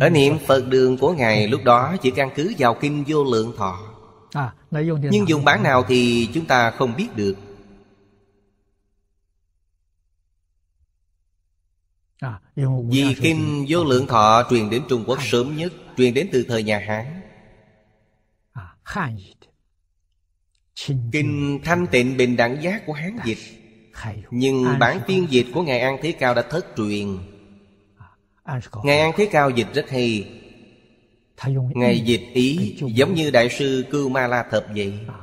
S1: ở niệm Phật đường của Ngài dạ. lúc đó chỉ căn cứ vào Kinh Vô Lượng Thọ
S2: à, Nhưng dùng bản
S1: nào thì chúng ta không biết được
S2: à, Vì Kinh
S1: Vô Lượng Thọ truyền đến Trung Quốc sớm nhất Truyền đến từ thời nhà Hán à, Kinh Thanh Tịnh Bình Đẳng Giác của Hán Dịch Nhưng bản phiên dịch của Ngài An Thế Cao đã thất truyền Ngài An Thế Cao dịch rất hay Ngài dịch ý giống như Đại sư Cư Ma La Thập vậy à,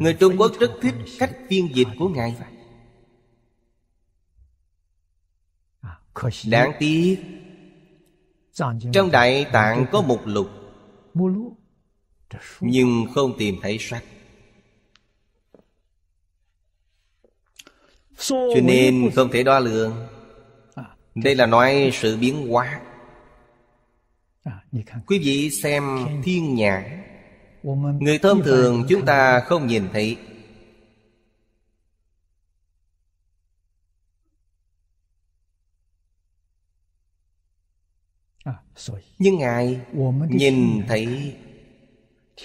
S1: Người Trung Quốc rất thích cách phiên dịch của Ngài à, Đáng tiếc Trong Đại Tạng có một lục Nhưng không tìm thấy sách
S2: Cho nên
S1: không thể đo lường đây là nói sự biến hóa à, quý vị xem thiên nhãn
S2: người thông thường
S1: chúng ta không nhìn thấy à, nhưng ngài nhìn thấy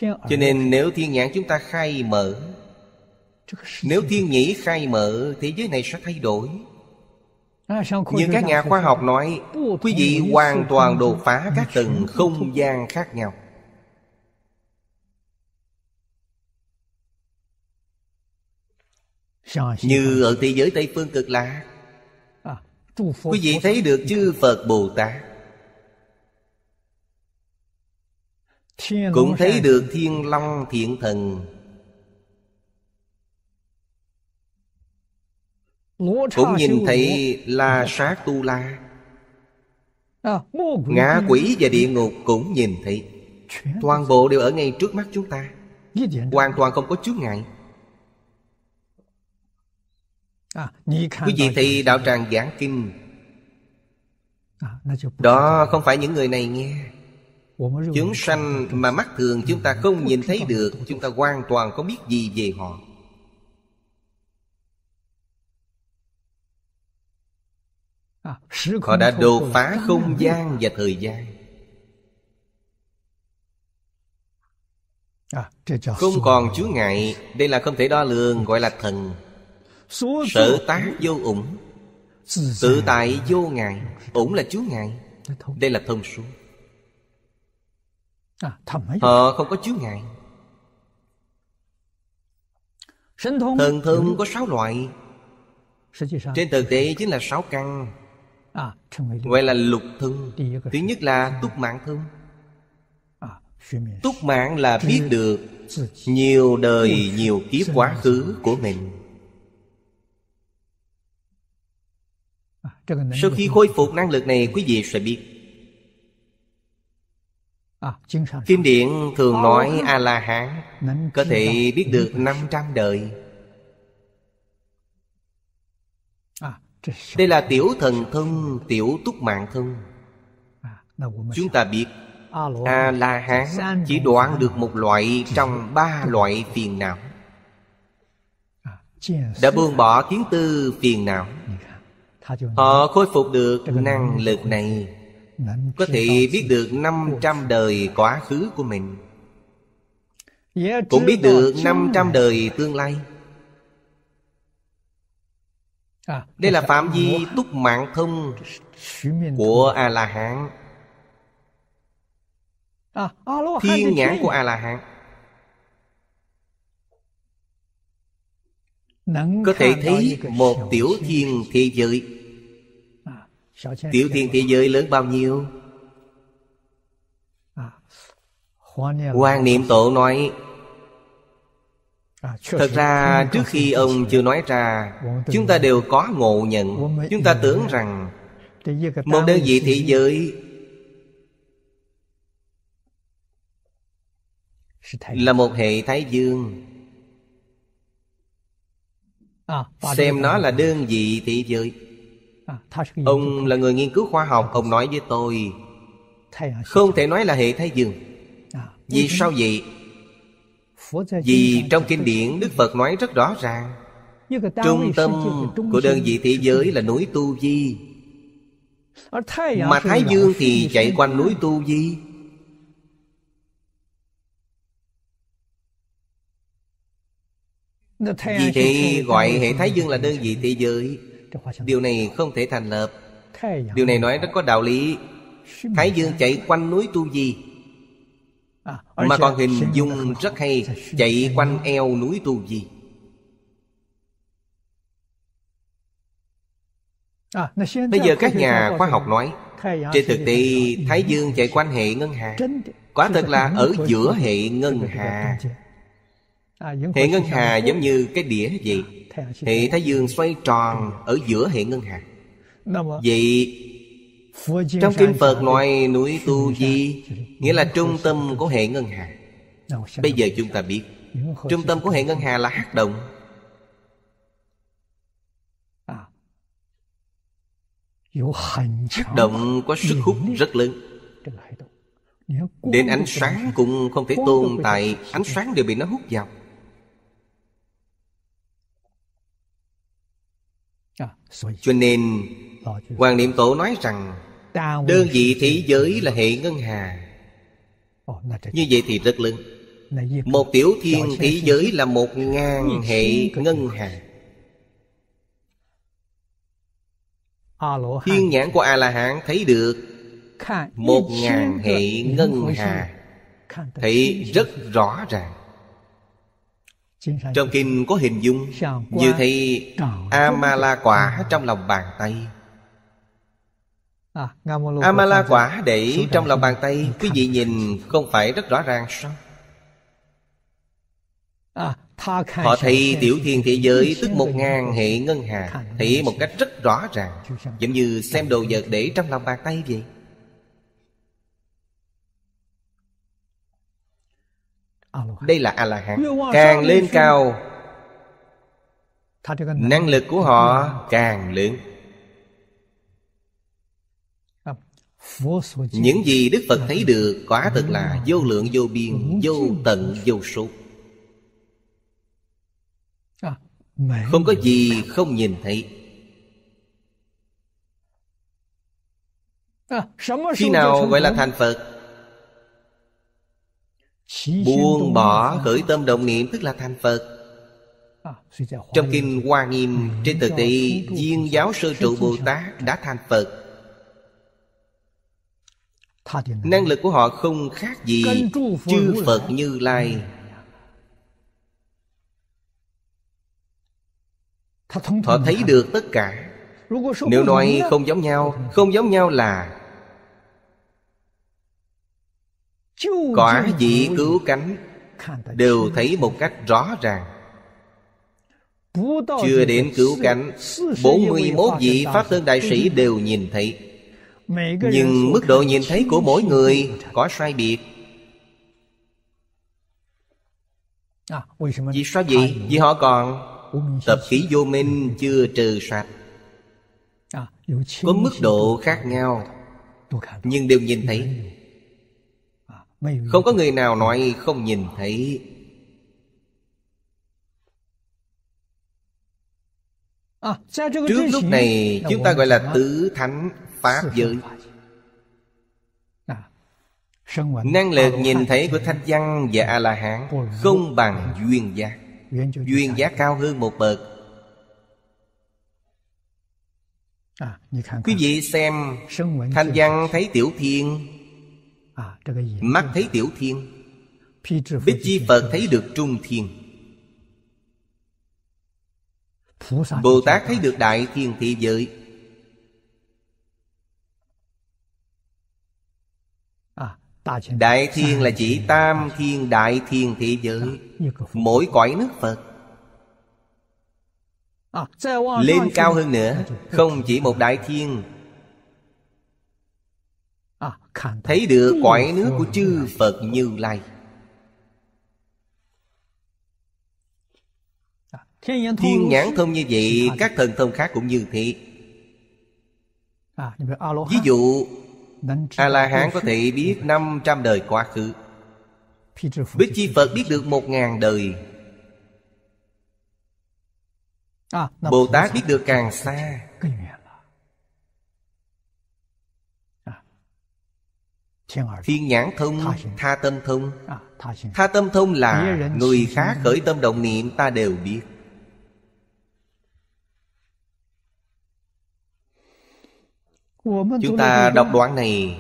S1: cho nên nếu thiên nhãn chúng ta khai mở nếu thiên nhĩ khai mở thế giới này sẽ thay đổi nhưng các nhà khoa học nói
S2: quý vị hoàn
S1: toàn đột phá các tầng không gian khác nhau như ở thế giới tây phương cực lạc quý vị thấy được chư phật bồ tát
S2: cũng thấy được
S1: thiên long thiện thần
S2: cũng nhìn thấy
S1: la sát tu la
S2: à, ngã quỷ và địa
S1: ngục cũng nhìn thấy toàn bộ đều ở ngay trước mắt chúng ta hoàn toàn không có chướng ngại
S2: à, quý vị thì đạo tràng giảng kinh à,
S1: đó không phải những người này nghe Chúng sanh mà mắt thường chúng ta không nhìn thấy được Chúng ta hoàn toàn không biết gì về họ À, họ đã đột phá không gian và thời gian à, không còn chứa ngại đây là không thể đo lường gọi là thần sở tác vô ủng tự tại vô ngại ủng là chứa ngại đây là thông suốt à, họ không có chứa ngại thần thông có sáu loại trên thực tế chính là sáu căn À, gọi là lục thân thứ nhất là túc mạng thân à, túc mạng là biết được nhiều đời nhiều kiếp quá khứ của mình
S2: à, sau khi khôi
S1: phục năng lực này quý vị sẽ biết
S2: Kinh điện thường nói
S1: A-la-hán Có thể biết được 500 đời Đây là tiểu thần thông, tiểu túc mạng thông à, Chúng ta biết A-la-hán à, chỉ đoạn được một loại trong ba loại phiền não à, Đã buông bỏ kiến tư phiền não Họ khôi phục được năng lực này Có thể biết được 500 đời quá khứ của mình Cũng biết được 500 đời tương lai À, đây là phạm à? vi túc mạng thông của a la hán
S2: thiên nhãn của a la hán có thể thấy một tiểu
S1: thiên thế giới à, tiểu thiên thế giới lớn bao nhiêu quan niệm tổ nói À, thật ra trước khi ông chưa nói ra chúng ta đều có ngộ nhận chúng ta tưởng rằng
S2: một à, đơn vị thế
S1: giới là một hệ thái dương
S2: xem nó là đơn
S1: vị thế giới ông là người nghiên cứu khoa học ông nói với tôi không thể nói là hệ thái dương à, vì sao vậy vì trong kinh điển Đức Phật nói rất rõ ràng
S2: Trung tâm của đơn vị
S1: thế giới là núi Tu Di
S2: Mà Thái Dương thì chạy quanh núi Tu Di Vì thế gọi hệ Thái Dương là đơn
S1: vị thế giới Điều này không thể thành lập Điều này nói rất có đạo lý Thái Dương chạy quanh núi Tu Di À, mà còn hình dung rất hay chạy quanh eo núi tu di
S2: à, bây giờ các nhà khoa học nói trên thực tế
S1: thái dương chạy quanh hệ ngân hà quả thật là ở giữa hệ ngân hà
S2: à, hệ ngân hà giống
S1: như cái đĩa vậy hệ thái dương xoay tròn ở giữa hệ ngân hà vậy trong kinh Phật nói núi Tu Di Nghĩa là trung tâm của hệ ngân hà Bây giờ chúng ta biết Trung tâm của hệ ngân hà là hạt động
S2: hạt
S1: động có sức hút rất lớn
S2: Đến ánh sáng
S1: cũng không thể tồn tại Ánh sáng đều bị nó hút vào Cho nên Hoàng Niệm Tổ nói rằng Đơn vị thế giới là hệ ngân hà Như vậy thì rất lớn Một tiểu thiên thế giới là một ngàn hệ ngân hà Thiên nhãn của A-la-hán thấy được
S2: Một ngàn hệ ngân hà Thấy
S1: rất rõ ràng Trong kinh có hình dung Như thấy Amala quả trong lòng bàn tay
S2: À, Amala à, quả để trong lòng
S1: bàn tay Quý vị nhìn không phải rất rõ ràng sao
S2: à, Họ thấy tiểu thiên thế giới tức một ngàn hệ ngân hà Thấy một cách
S1: rất rõ ràng Giống như xem đồ vật để trong lòng bàn tay vậy Đây là A-la-hán Càng lên cao Năng lực của họ càng lớn những gì đức phật thấy được quả thật là vô lượng vô biên vô tận vô số à, không có gì không nhìn thấy
S2: à, khi nào gọi là
S1: thành phật buông bỏ khởi tâm động niệm tức là thành phật
S2: à, trong
S1: kinh hoa nghiêm trên thực tế Diên giáo sư trụ bồ tát đã thành phật năng lực của họ không khác gì chư phật như lai
S2: ừ. họ thấy được
S1: tất cả nếu nói không giống nhau không giống nhau là
S2: quả vị cứu
S1: cánh đều thấy một cách rõ ràng
S2: chưa đến cứu cánh 41 vị Pháp Thân Đại Sĩ đều
S1: nhìn thấy
S2: nhưng mức độ nhìn
S1: thấy của mỗi người có sai biệt
S2: à, vì sao vậy vì họ còn
S1: tập khí vô minh chưa trừ sạch à, có mức độ khác nhau nhưng đều nhìn thấy à, không có người nào nói không nhìn thấy
S2: Trước lúc này chúng ta gọi là
S1: tứ thánh Pháp giới
S2: Năng lực nhìn thấy của
S1: Thanh Văn và A-la-hán Không bằng duyên giác Duyên giác cao hơn một bậc à, Quý vị xem Thanh Văn thấy Tiểu Thiên à, Mắt thấy Tiểu Thiên Bích Chi Phật thấy được Trung Thiên Bồ Tát thấy được Đại Thiên Thị Giới Đại thiên là chỉ tam thiên đại thiên thế giới dạ, Mỗi cõi nước Phật
S2: à, Lên cao hơn nữa
S1: dạ, Không chỉ một đại thiên à, Thấy được cõi nước của chư Phật Như Lai
S2: à, Thiên nhãn thông như vậy dạ, Các
S1: thần thông khác cũng như thế Ví dụ
S2: a la hán có thể biết
S1: 500 đời quá khứ bích chi phật biết được một ngàn đời
S2: à, bồ tát biết được
S1: càng xa à. thiên nhãn thông tha tâm thông à, tha tâm thông là người khác khởi tâm động niệm ta đều biết
S2: Chúng ta đọc
S1: đoạn này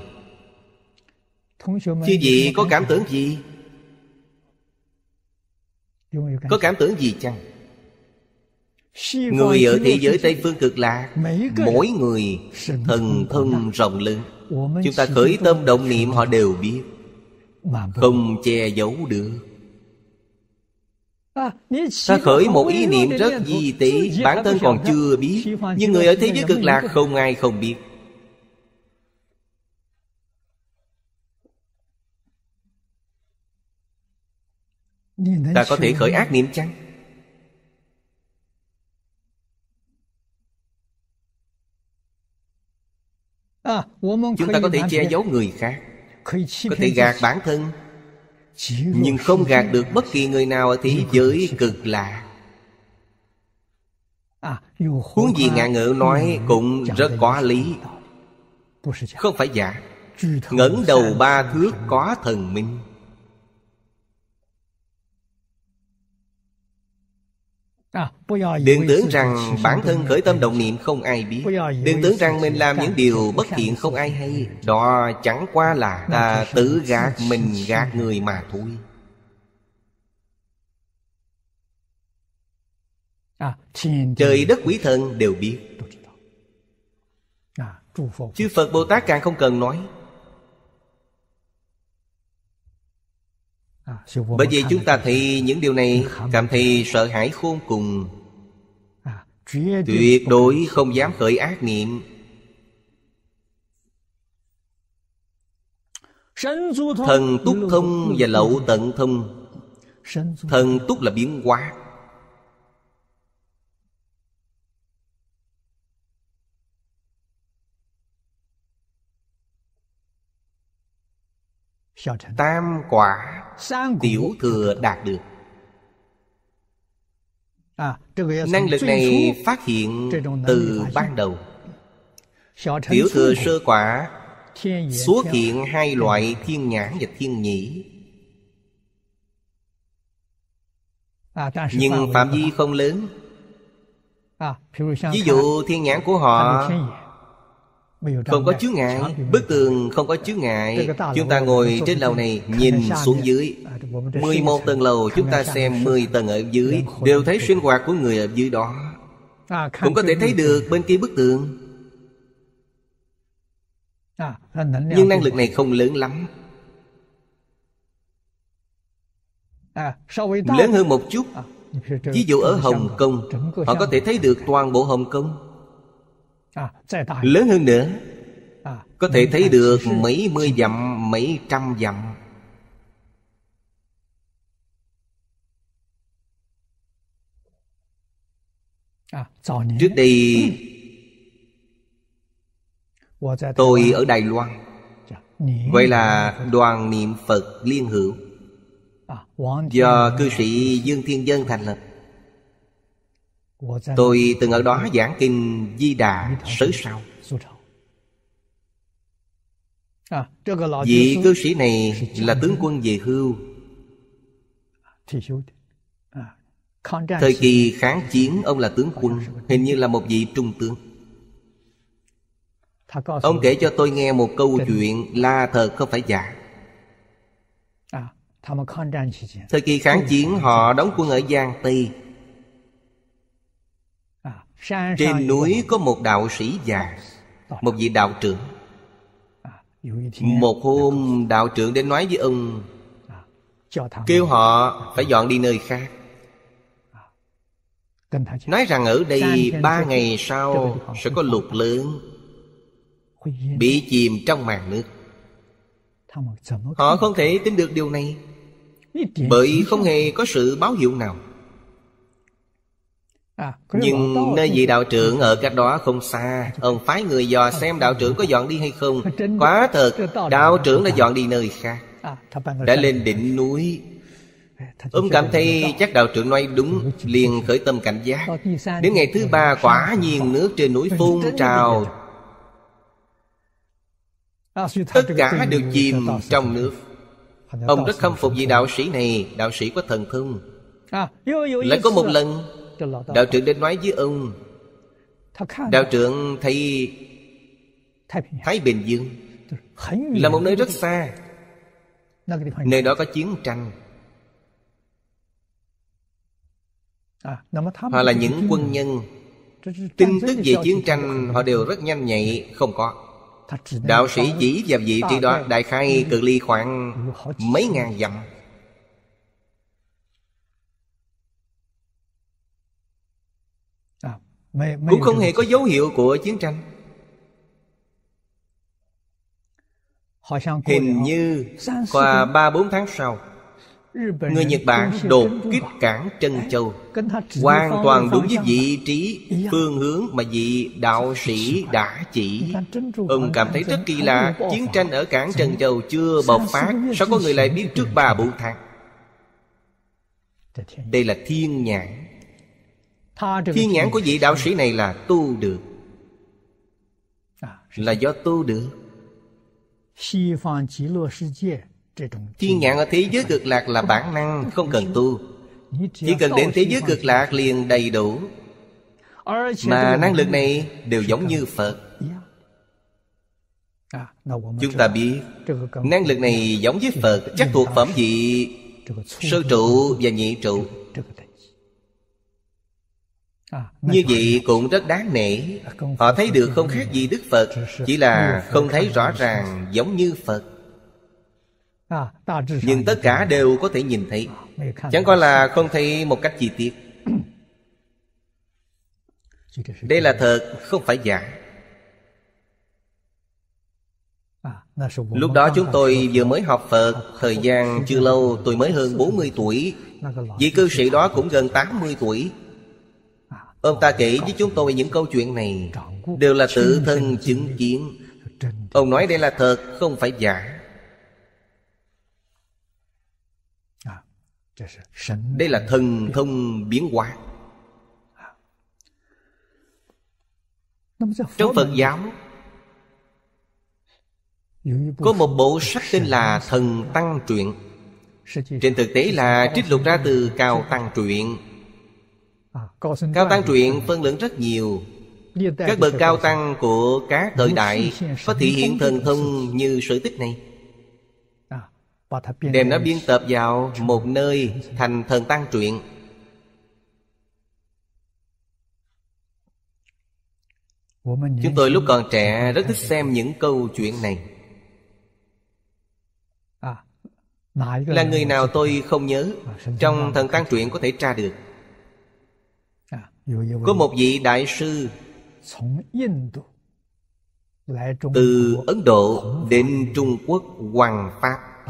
S1: Chứ gì có cảm tưởng gì Có cảm tưởng gì chăng
S3: Người ở thế giới Tây
S1: Phương cực lạc Mỗi người thần thân rộng lớn Chúng ta khởi tâm động niệm họ đều biết Không che giấu được
S2: à, Ta khởi một ý niệm rất di tế Bản thân còn chưa
S1: biết Nhưng người ở thế giới cực lạc không ai không biết
S2: ta có thể khởi ác niệm chăng à, chúng ta có thể che giấu người khác có thể gạt bản thân
S1: nhưng không gạt được bất kỳ người nào ở thế giới cực lạ
S2: à, huống gì ngạn ngữ nói
S1: cũng rất có lý không phải giả
S2: ngẩng đầu
S1: ba thước có thần minh À, Đừng tưởng rằng bản thân khởi tâm động niệm không ai biết Đừng tưởng rằng mình làm những điều bất thiện không ai hay Đó chẳng qua là ta tự gạt mình gạt người mà thôi à, Trời đất quỷ thần đều biết à, Chư Phật Bồ Tát càng không cần nói
S2: À, bởi vì chúng
S1: ta thấy những điều này cảm thấy sợ hãi khôn cùng à, tuyệt đối không dám khởi ác niệm
S2: thần túc thông và lậu
S1: tận thông thần túc là biến hóa tam quả tiểu thừa đạt được
S2: à, năng lực này phát hiện từ ban đầu tiểu thừa sơ quả xuất hiện hai loại
S1: thiên nhãn và thiên nhĩ
S2: à, nhưng phạm
S1: vi không lớn
S2: à, ví dụ thiên nhãn của họ không có chướng ngại
S1: bức tường không có chướng ngại chúng ta ngồi trên lầu này nhìn xuống dưới 11 à, tầng lầu chúng ta xem 10 tầng ở dưới đều thấy sinh hoạt của người ở dưới đó
S2: à, cũng có thể thấy được
S1: bên kia bức tường
S2: à, nhưng năng lực này
S1: không lớn lắm lớn hơn một chút ví dụ ở hồng kông họ có thể thấy được toàn bộ hồng kông À, lớn hơn nữa à, có thể thấy được mấy mươi dặm mấy trăm dặm
S2: à, trước đây tôi ở đài loan
S1: vậy là đoàn niệm phật liên hữu do cư sĩ dương thiên dân thành lập
S2: Tôi từng ở đó
S1: giảng kinh Di Đà Sớ Sao Vị cư sĩ này là tướng quân về hưu Thời kỳ kháng chiến ông là tướng quân Hình như là một vị trung tướng Ông kể cho tôi nghe một câu chuyện La thật không phải giả
S2: à, Thời kỳ kháng
S1: chiến họ đóng quân ở Giang Tây
S2: trên núi
S1: có một đạo sĩ già Một vị đạo trưởng Một hôm đạo trưởng đến nói với ông Kêu họ phải dọn đi nơi khác Nói rằng ở đây ba ngày sau Sẽ có lục lớn Bị chìm trong màn nước Họ không thể tính được điều này Bởi không hề có sự báo hiệu nào À, nhưng nơi vị đạo trưởng ừ. ở cách đó không xa dạ, dạ. Ông phái người dò ờ, xem đạo dạ, trưởng có dọn đi hay không Quá thật Đạo trưởng đã dọn đi nơi khác
S2: à, Đã lên
S1: đỉnh núi Ông cảm thấy chắc đạo trưởng nói đúng Liền khởi tâm cảnh giác Đến ngày thứ ba quả nhiên nước trên núi phun trào Tất cả đều chìm trong nước Ông rất khâm phục vị đạo sĩ này Đạo sĩ có thần thông
S2: à, Lại có một lần Đạo
S1: trưởng đến nói với ông Đạo trưởng thấy Thái Bình Dương Là một nơi rất
S2: xa Nơi đó có
S1: chiến tranh
S2: à, Họ là những quân
S1: nhân Tin tức về chiến tranh Họ đều rất nhanh nhạy Không có Đạo sĩ chỉ vào vị trí đó Đại khai cự ly khoảng mấy ngàn dặm cũng không hề có dấu hiệu của chiến tranh hình như qua ba bốn tháng sau
S2: người nhật bản đột kích
S1: cảng trân châu
S2: hoàn toàn đúng với vị
S1: trí à? phương hướng mà vị đạo sĩ đã chỉ ông cảm thấy rất kỳ lạ chiến tranh ở cảng trân châu chưa bộc phát sao có người lại biết trước ba bốn tháng đây là thiên nhãn Thiên nhãn của vị đạo sĩ này là tu được à, Là do tu được Thiên nhãn ở thế giới cực lạc là bản năng Không cần tu Chỉ cần đến thế giới cực lạc liền đầy đủ
S2: Mà năng lực này
S1: đều giống như Phật dạ. à, Chúng ta biết Năng lực này giống với Phật Chắc thuộc phẩm vị Sơ trụ và nhị trụ À, như vậy cũng rất đáng nể à, Họ thấy được không khác gì Đức Phật Chỉ là không thấy rõ ràng giống như Phật
S2: à, Nhưng
S1: tất cả đều có thể nhìn thấy Chẳng qua là không thấy một cách chi tiết Đây là thật, không phải giả Lúc đó chúng tôi vừa mới học Phật Thời gian chưa lâu tôi mới hơn 40 tuổi Vị cư sĩ đó cũng gần 80 tuổi Ông ta kể với chúng tôi những câu chuyện này Đều là tự thân chứng kiến Ông nói đây là thật Không phải giả Đây là thần thông biến hóa Trong Phật giáo Có một bộ sách tên là Thần Tăng Truyện Trên thực tế là trích lục ra từ Cao Tăng Truyện À, cao Tăng truyện phân lượng rất nhiều Các bậc cao tăng của các thời đại Có thể hiện thần thông như sự tích này
S2: à, Đem nó biên
S1: tập vào một nơi thành thần tăng truyện Chúng tôi lúc còn trẻ rất thích xem những câu chuyện này à, Là người nào tôi không nhớ Trong thần tăng truyện có thể tra được có một vị đại sư Từ Ấn Độ đến Trung Quốc hoàng pháp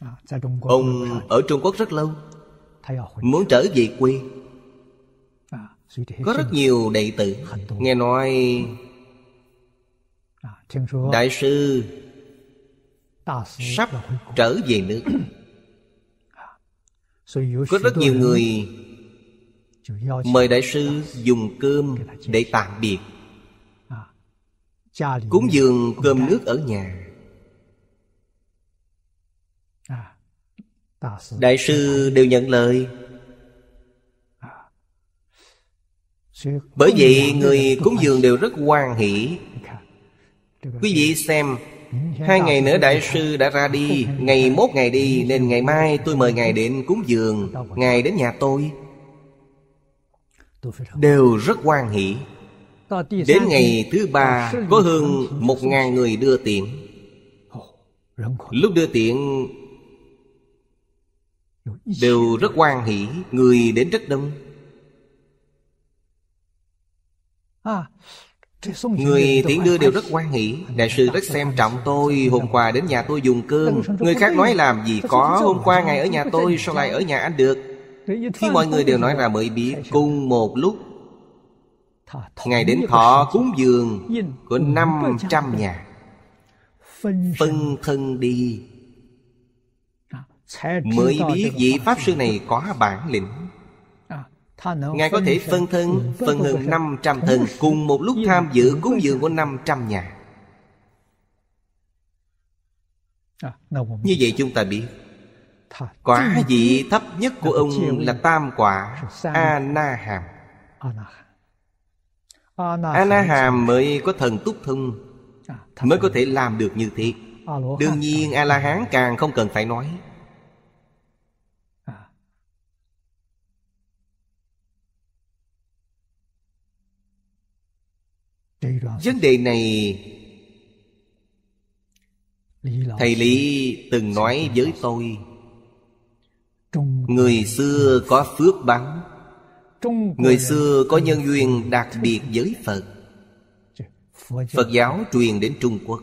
S1: à, Ông ở Trung Quốc rất lâu Muốn trở về quê à, Có rất nhiều đệ tử Nghe nói à, Đại sư Sắp trở về nước
S2: Có rất nhiều người
S1: mời đại sư dùng cơm để tạm biệt à, cúng dường cơm nước ở nhà
S2: à, đại
S1: sư đều nhận lời à, bởi vậy người cúng dường đều rất hoan hỷ quý vị xem hai ngày nữa đại sư đã ra đi ngày mốt ngày đi nên ngày mai tôi mời ngài đến cúng dường ngài đến nhà tôi đều rất quan hỷ đến ngày thứ ba có hơn một ngàn người đưa tiễn lúc đưa tiễn đều rất quan hỷ người đến rất đông
S2: à, Người tiễn đưa đều rất
S1: quan hỷ Đại sư rất xem trọng tôi Hôm qua đến nhà tôi dùng cơm Người khác nói làm gì có Hôm qua ngày ở nhà tôi Sao lại ở nhà anh được khi mọi người đều nói ra mới biết Cùng một lúc Ngài đến thọ cúng dường Của năm trăm nhà Phân thân đi à, Mới biết vị Pháp Sư này có bản lĩnh à,
S2: Ngài có thể phân thân ừ, Phân hơn
S1: trăm thân Cùng một lúc tham dự cúng dường của năm trăm nhà à, Như vậy chúng ta biết Quả vị thấp nhất của ông là tam quả A Na Hàm A Na Hàm mới có thần túc thông à, Mới có thể làm được như thế Đương nhiên A La Hán càng không cần phải nói à. Vấn đề này Thầy Lý từng nói với tôi Người xưa có phước báo Người xưa có nhân duyên đặc biệt với Phật Phật giáo truyền đến Trung Quốc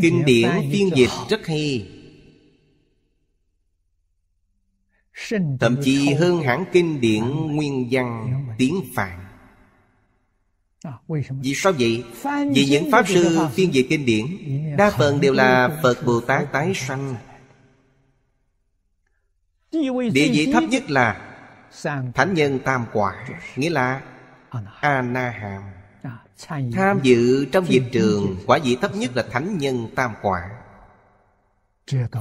S2: Kinh điển phiên dịch rất hay Thậm chí hơn hẳn
S1: kinh điển nguyên văn tiếng Phạn à, Vì sao vậy?
S2: Vì những Pháp Sư
S1: phiên dịch kinh điển Đa phần đều là Phật Bồ Tát tái sanh
S2: Địa vị thấp nhất
S1: là Thánh nhân tam quả Nghĩa là Ana Hàm à, Tham dự trong việc trường Quả vị thấp nhất là thánh nhân tam quả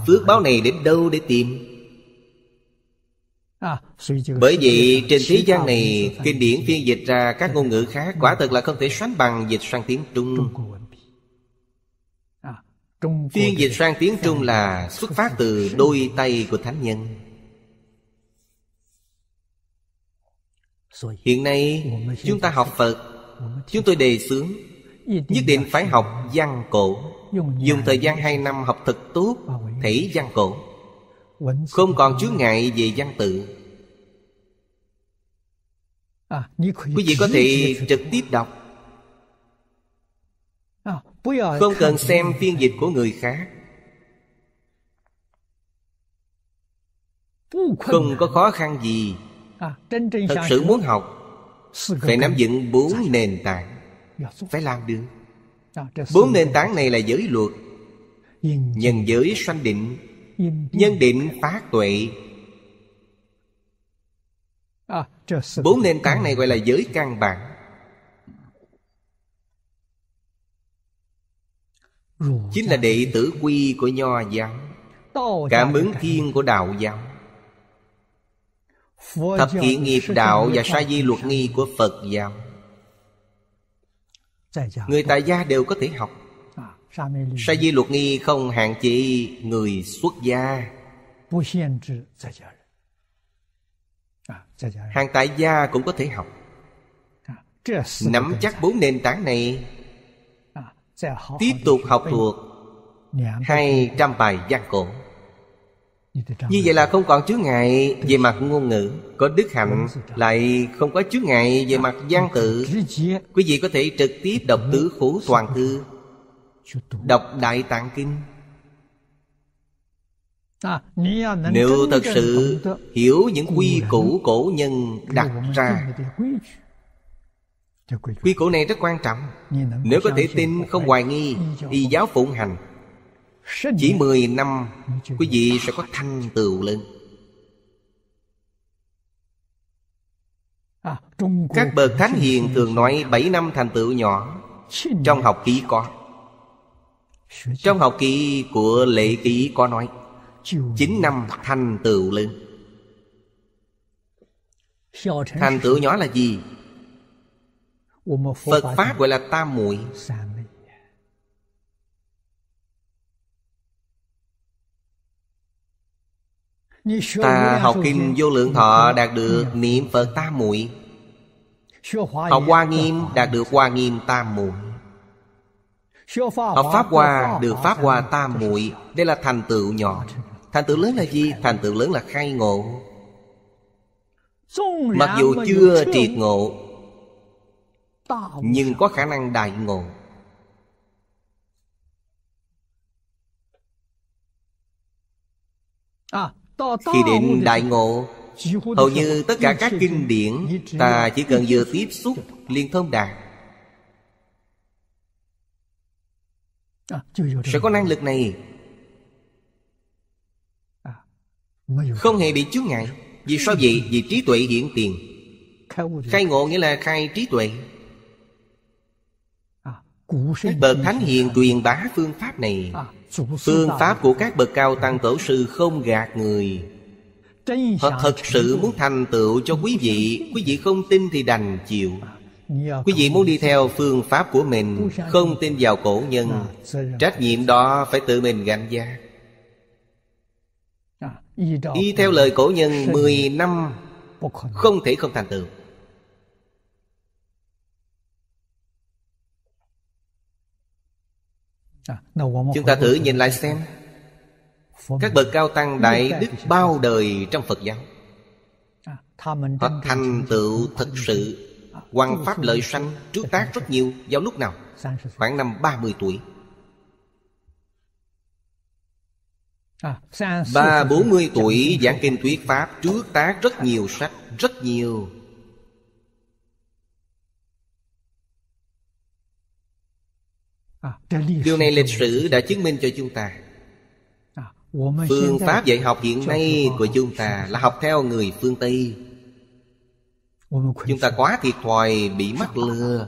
S1: Phước báo này đến đâu để tìm à, Bởi vậy trên thế gian này Kinh điển phiên dịch ra các ngôn ngữ khác Quả thực là không thể sánh bằng dịch sang tiếng Trung à, Phiên dịch sang tiếng Trung là xuất phát từ đôi tay của Thánh Nhân hiện nay chúng ta học phật chúng tôi đề xướng nhất định phải học văn cổ dùng thời gian hai năm học thật tốt thể văn cổ không còn chướng ngại về văn tự
S2: à, quý vị có thể trực tiếp đọc à, không cần xem
S1: phiên dịch của người khác không có khó khăn gì
S2: À, thật sự muốn học phải nắm vững
S1: bốn dạ, nền tảng dạ, phải làm được
S2: dạ, bốn nền
S1: tảng này là giới luật nhân giới sanh định nhân định phá tuệ à, bốn nền tảng ừ. này gọi là giới căn bản chính là đệ tử quy của nho giáo cảm ứng thiên của đạo giáo
S2: Thập kỷ nghiệp đạo và sa di
S1: luật nghi của Phật giáo Người tại gia đều có thể học
S2: à, Sa
S1: di luật nghi không hạn chế người xuất gia à, Hàng tại gia cũng có thể học à, Nắm chắc bốn nền tảng này Tiếp tục học thuộc hai trăm bài văn cổ như vậy là không còn chướng ngại về mặt ngôn ngữ có đức hạnh vâng, lại không có chướng ngại về dạ, mặt văn tự quý vị có thể trực tiếp đọc vâng, tứ khổ toàn thư đọc đại tạng kinh
S2: à, à, nếu thật sự
S1: hiểu những quy củ cổ nhân đặt ra Quy củ này rất quan trọng Nếu có thể tin không hoài nghi thì giáo phụng hành chỉ 10 năm Quý vị sẽ có thanh tựu lên.
S2: À, Các bậc thánh hiền
S1: thường nói 7 năm thành tựu nhỏ Trong học kỳ có Trong học kỳ của lệ ký có nói 9 năm thành tựu lên. Thành tựu nhỏ là gì? Phật Pháp gọi là tam muội
S2: Ta học kinh vô lượng thọ đạt được
S1: niệm Phật tam muội Học Hoa Nghiêm đạt được Hoa Nghiêm tam muội
S2: Học Pháp Hoa được Pháp
S1: Hoa tam muội Đây là thành tựu nhỏ Thành tựu lớn là gì? Thành tựu lớn là khai ngộ
S2: Mặc dù chưa triệt ngộ Nhưng
S1: có khả năng đại ngộ
S2: À. Khi định đại
S1: ngộ Hầu như tất cả các kinh điển Ta chỉ cần vừa tiếp xúc liên thông đạt à, Sẽ có năng lực này à, Không hề bị chướng ngại Vì sao vậy? Vì trí tuệ hiện tiền Khai ngộ nghĩa là khai trí tuệ à, Các bậc thánh hiền truyền bá phương pháp này Phương pháp của các bậc cao tăng tổ sư không gạt người
S2: Họ thật sự muốn
S1: thành tựu cho quý vị Quý vị không tin thì đành chịu Quý vị muốn đi theo phương pháp của mình Không tin vào cổ nhân Trách nhiệm đó phải tự mình gánh giác Đi theo lời cổ nhân 10 năm Không thể không thành tựu
S2: À, Chúng ta thử nhìn lại xem
S1: Các bậc cao tăng đại đức bao đời trong Phật giáo à, Họ thành tựu thật sự Hoàng pháp lợi sanh trước tác rất nhiều Vào lúc nào? Khoảng năm 30 tuổi
S2: à, Ba bốn mươi tuổi giảng
S1: kinh thuyết Pháp Trước tác rất nhiều sách Rất nhiều À, điều này lịch sử đã chứng minh cho chúng ta
S2: à, phương pháp dạy học hiện nay của
S1: chúng ta là học theo người phương tây chúng ta quá thiệt thòi bị mắc lừa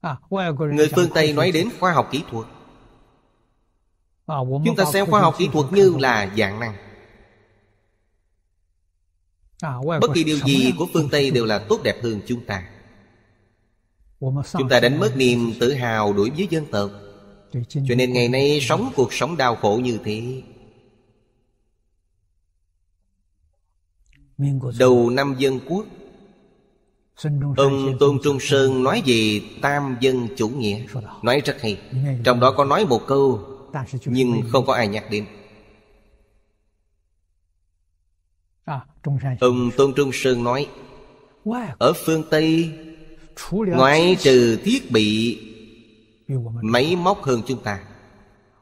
S2: à, người phương tây nói đến
S1: khoa học kỹ thuật
S2: chúng ta xem khoa học kỹ
S1: thuật như là dạng năng
S2: À, bất kỳ điều gì của
S1: phương tây đều là tốt đẹp hơn chúng ta chúng ta đánh mất niềm tự hào đối với dân tộc cho nên ngày nay sống dạ. cuộc sống đau khổ như thế đầu năm dân quốc ông tôn trung sơn nói gì tam dân chủ nghĩa nói rất hay trong đó có nói một câu nhưng không có ai nhắc đến Ông Tôn Trung Sơn nói Ở phương Tây
S2: Ngoại
S1: trừ thiết bị Máy móc hơn chúng ta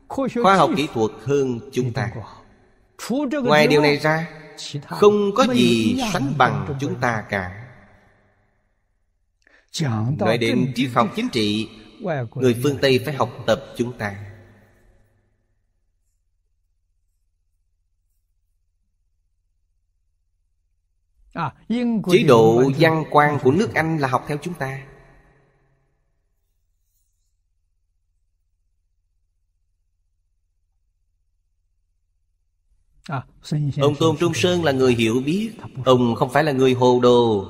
S2: Khoa học kỹ
S1: thuật hơn chúng ta
S2: Ngoài điều này ra
S1: Không có gì sánh bằng chúng ta cả Nói đến triết học chính trị Người phương Tây phải học tập chúng ta À, chế độ văn quan của nước anh là học theo chúng ta
S2: à, ông tôn
S1: trung sơn là người hiểu biết ông không phải là người hồ đồ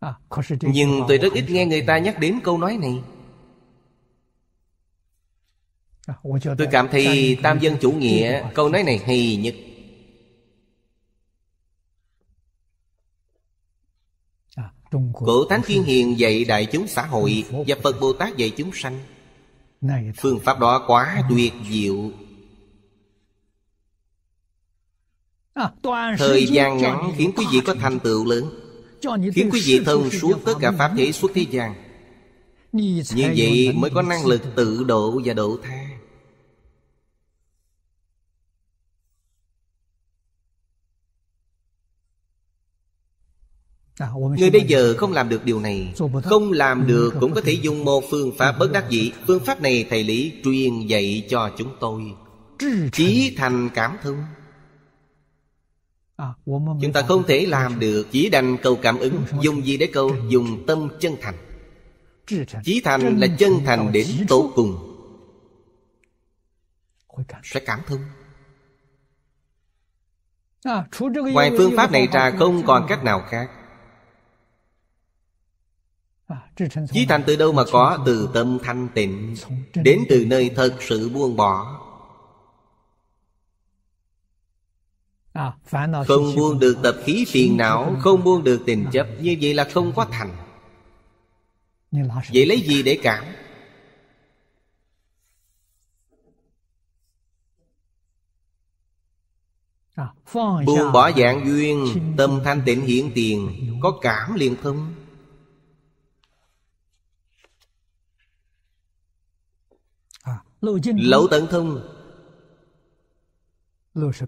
S2: à, nhưng tôi rất ít
S1: nghe người ta nhắc đến câu nói này À, Tôi cảm thấy tam dân chủ nghĩa câu nói này hay nhất
S2: à, Cổ Thánh Thiên Hiền
S1: dạy đại chúng xã hội Và Phật Bồ Tát dạy chúng sanh Phương pháp đó quá à. tuyệt diệu
S2: Thời gian ngắn khiến
S1: quý vị có thành tựu lớn
S2: Khiến quý vị thông suốt
S1: tất cả pháp thể suốt thế gian
S2: Như vậy mới có năng lực
S1: tự độ và độ tha À, Người bây giờ không làm được điều này Không làm ừ, được cũng có thể dùng một phương pháp bất đắc dĩ Phương pháp này Thầy Lý truyền dạy cho chúng tôi Chí thành cảm thông
S2: à, Chúng
S1: ta không thể làm được Chỉ đành cầu cảm ứng Dùng gì để cầu? Dùng tâm chân thành
S2: Chí thành là
S1: chân thành đến tổ cùng Sẽ cảm thông
S2: à, Ngoài phương pháp này ra không còn
S1: cách nào khác Chí thành từ đâu mà có Từ tâm thanh tịnh Đến từ nơi thật sự buông bỏ
S2: Không buông được
S1: tập khí phiền não Không buông được tình chấp Như vậy là không có thành Vậy lấy gì để cảm
S2: Buông bỏ dạng duyên
S1: Tâm thanh tịnh hiện tiền Có cảm liền không lậu tận thông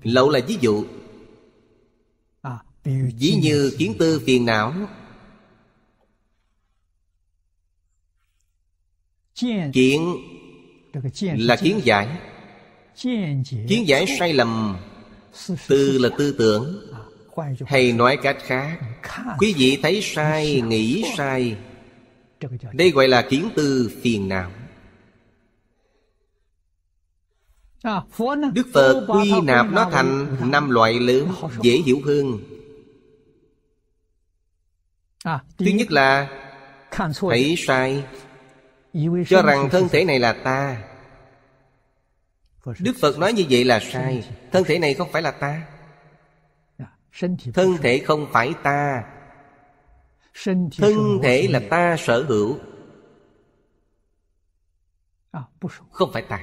S1: lậu là ví dụ à, ví như kiến tư phiền não kiến là kiến giải kiến giải sai lầm tư là tư tưởng à, hay nói cách khác ừ, quý vị thấy sai nghĩ sai đây gọi là kiến tư phiền não
S2: Đức Phật quy nạp nó thành
S1: năm loại lớn dễ hiểu hơn à, Thứ nhất là thấy sai Cho rằng thân thể này là ta Đức Phật nói như vậy là sai Thân thể này không phải là ta à, Thân thể không phải ta Thân thể là ta sở hữu à, Không phải ta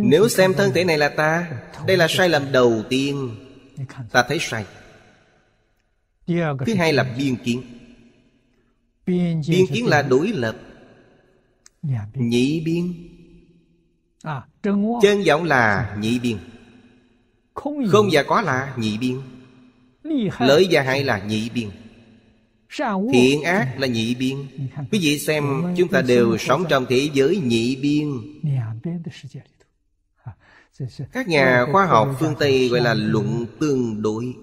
S1: nếu xem thân thể này là ta Đây là sai lầm đầu tiên Ta thấy sai Thứ hai là biên kiến Biên kiến là đối lập Nhị biên
S2: à, Chân
S1: vọng là nhị biên Không và có là nhị biên Lợi và hại là nhị biên
S2: Thiện ác
S1: là nhị biên Quý vị xem chúng ta đều sống trong thế giới nhị biên
S2: Các nhà khoa học phương Tây gọi là luận
S1: tương đối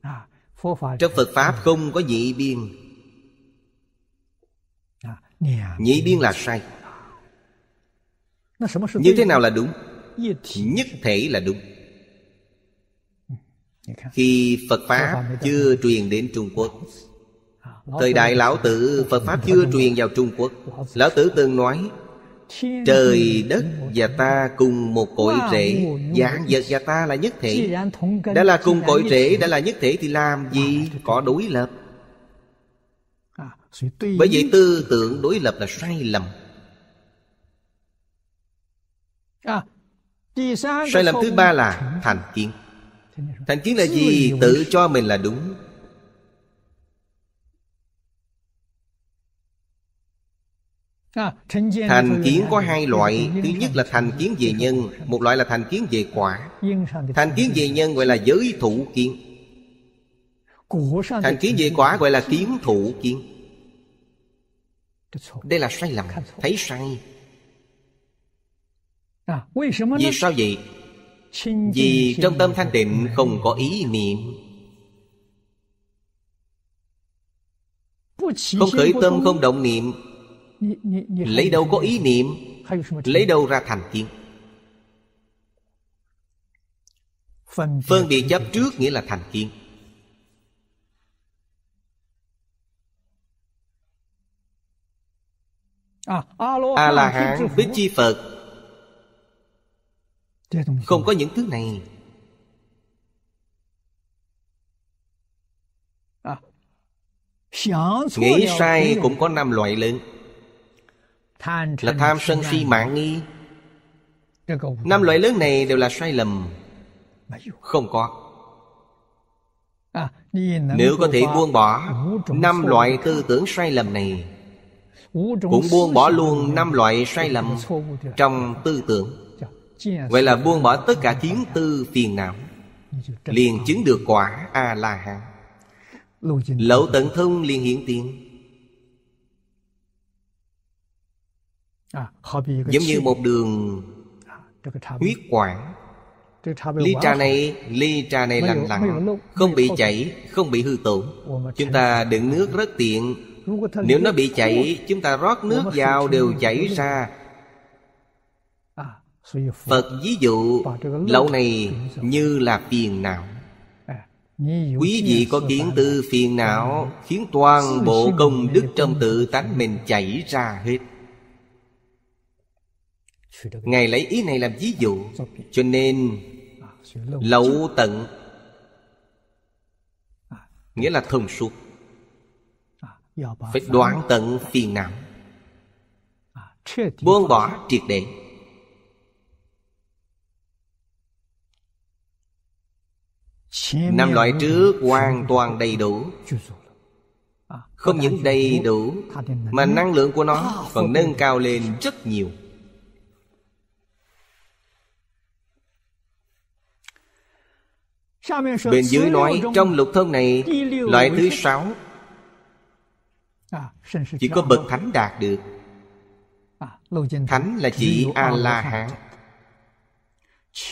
S1: à, Trong Phật Pháp không có nhị biên
S2: à,
S1: Nhị biên là sai Như thế nào là đúng? Nhất thể là đúng ừ, Khi Phật Pháp chưa truyền đến Trung Quốc Thời đại Lão Tử Phật Pháp chưa truyền vào Trung Quốc Lão Tử từng nói Trời đất và ta cùng một cội rễ Dạng vật và ta là nhất thể
S2: Đã là cùng cội rễ Đã
S1: là nhất thể thì làm gì có đối lập Bởi vậy tư tưởng đối lập là sai lầm
S2: Sai lầm thứ ba
S1: là thành kiến Thành kiến là gì? Tự cho mình là đúng
S2: Thành kiến có hai loại Thứ nhất
S1: là thành kiến về nhân Một loại là thành kiến về quả Thành kiến về nhân gọi là giới thủ kiến Thành kiến về quả gọi là kiến thủ kiến Đây là sai lầm Thấy sai Vì sao vậy? Vì trong tâm thanh tịnh không có ý niệm Không khởi tâm không động niệm
S2: lấy đâu có ý niệm
S1: lấy đâu ra thành kiến phân biệt chấp trước nghĩa là thành kiến
S2: a la hán bích chi
S1: phật không có những thứ này
S2: nghĩ sai cũng
S1: có năm loại lớn là tham sân si mạng nghi năm loại lớn này đều là sai lầm không có
S2: à, nếu có thể buông bỏ
S1: năm loại tư tưởng sai lầm này
S2: cũng buông bỏ luôn
S1: năm loại sai lầm trong tư tưởng vậy là buông bỏ tất cả kiến tư phiền não liền chứng được quả a la hán lậu tận thông liền hiện tiền À, giống như một đường à, huyết quản
S2: ly trà này
S1: ly trà này lành lặn không bị chảy không bị hư tổn chúng ta đựng nước rất tiện nếu nó bị chảy chúng ta rót nước vào đều chảy ra à, phật ví dụ lâu này như là phiền não
S2: quý vị có kiến
S1: tư phiền não khiến toàn bộ công đức trong tự tánh mình chảy ra hết Ngài lấy ý này làm ví dụ Cho nên Lậu tận Nghĩa là thông suốt Phải đoán tận phiền não Buông bỏ triệt để Năm loại trước hoàn toàn đầy đủ Không những đầy đủ Mà năng lượng của nó còn nâng cao lên rất nhiều
S2: Bên dưới nói trong lục
S1: thông này Loại thứ sáu à, Chỉ có bậc thánh đạt được à, Thánh là chỉ A-la-hán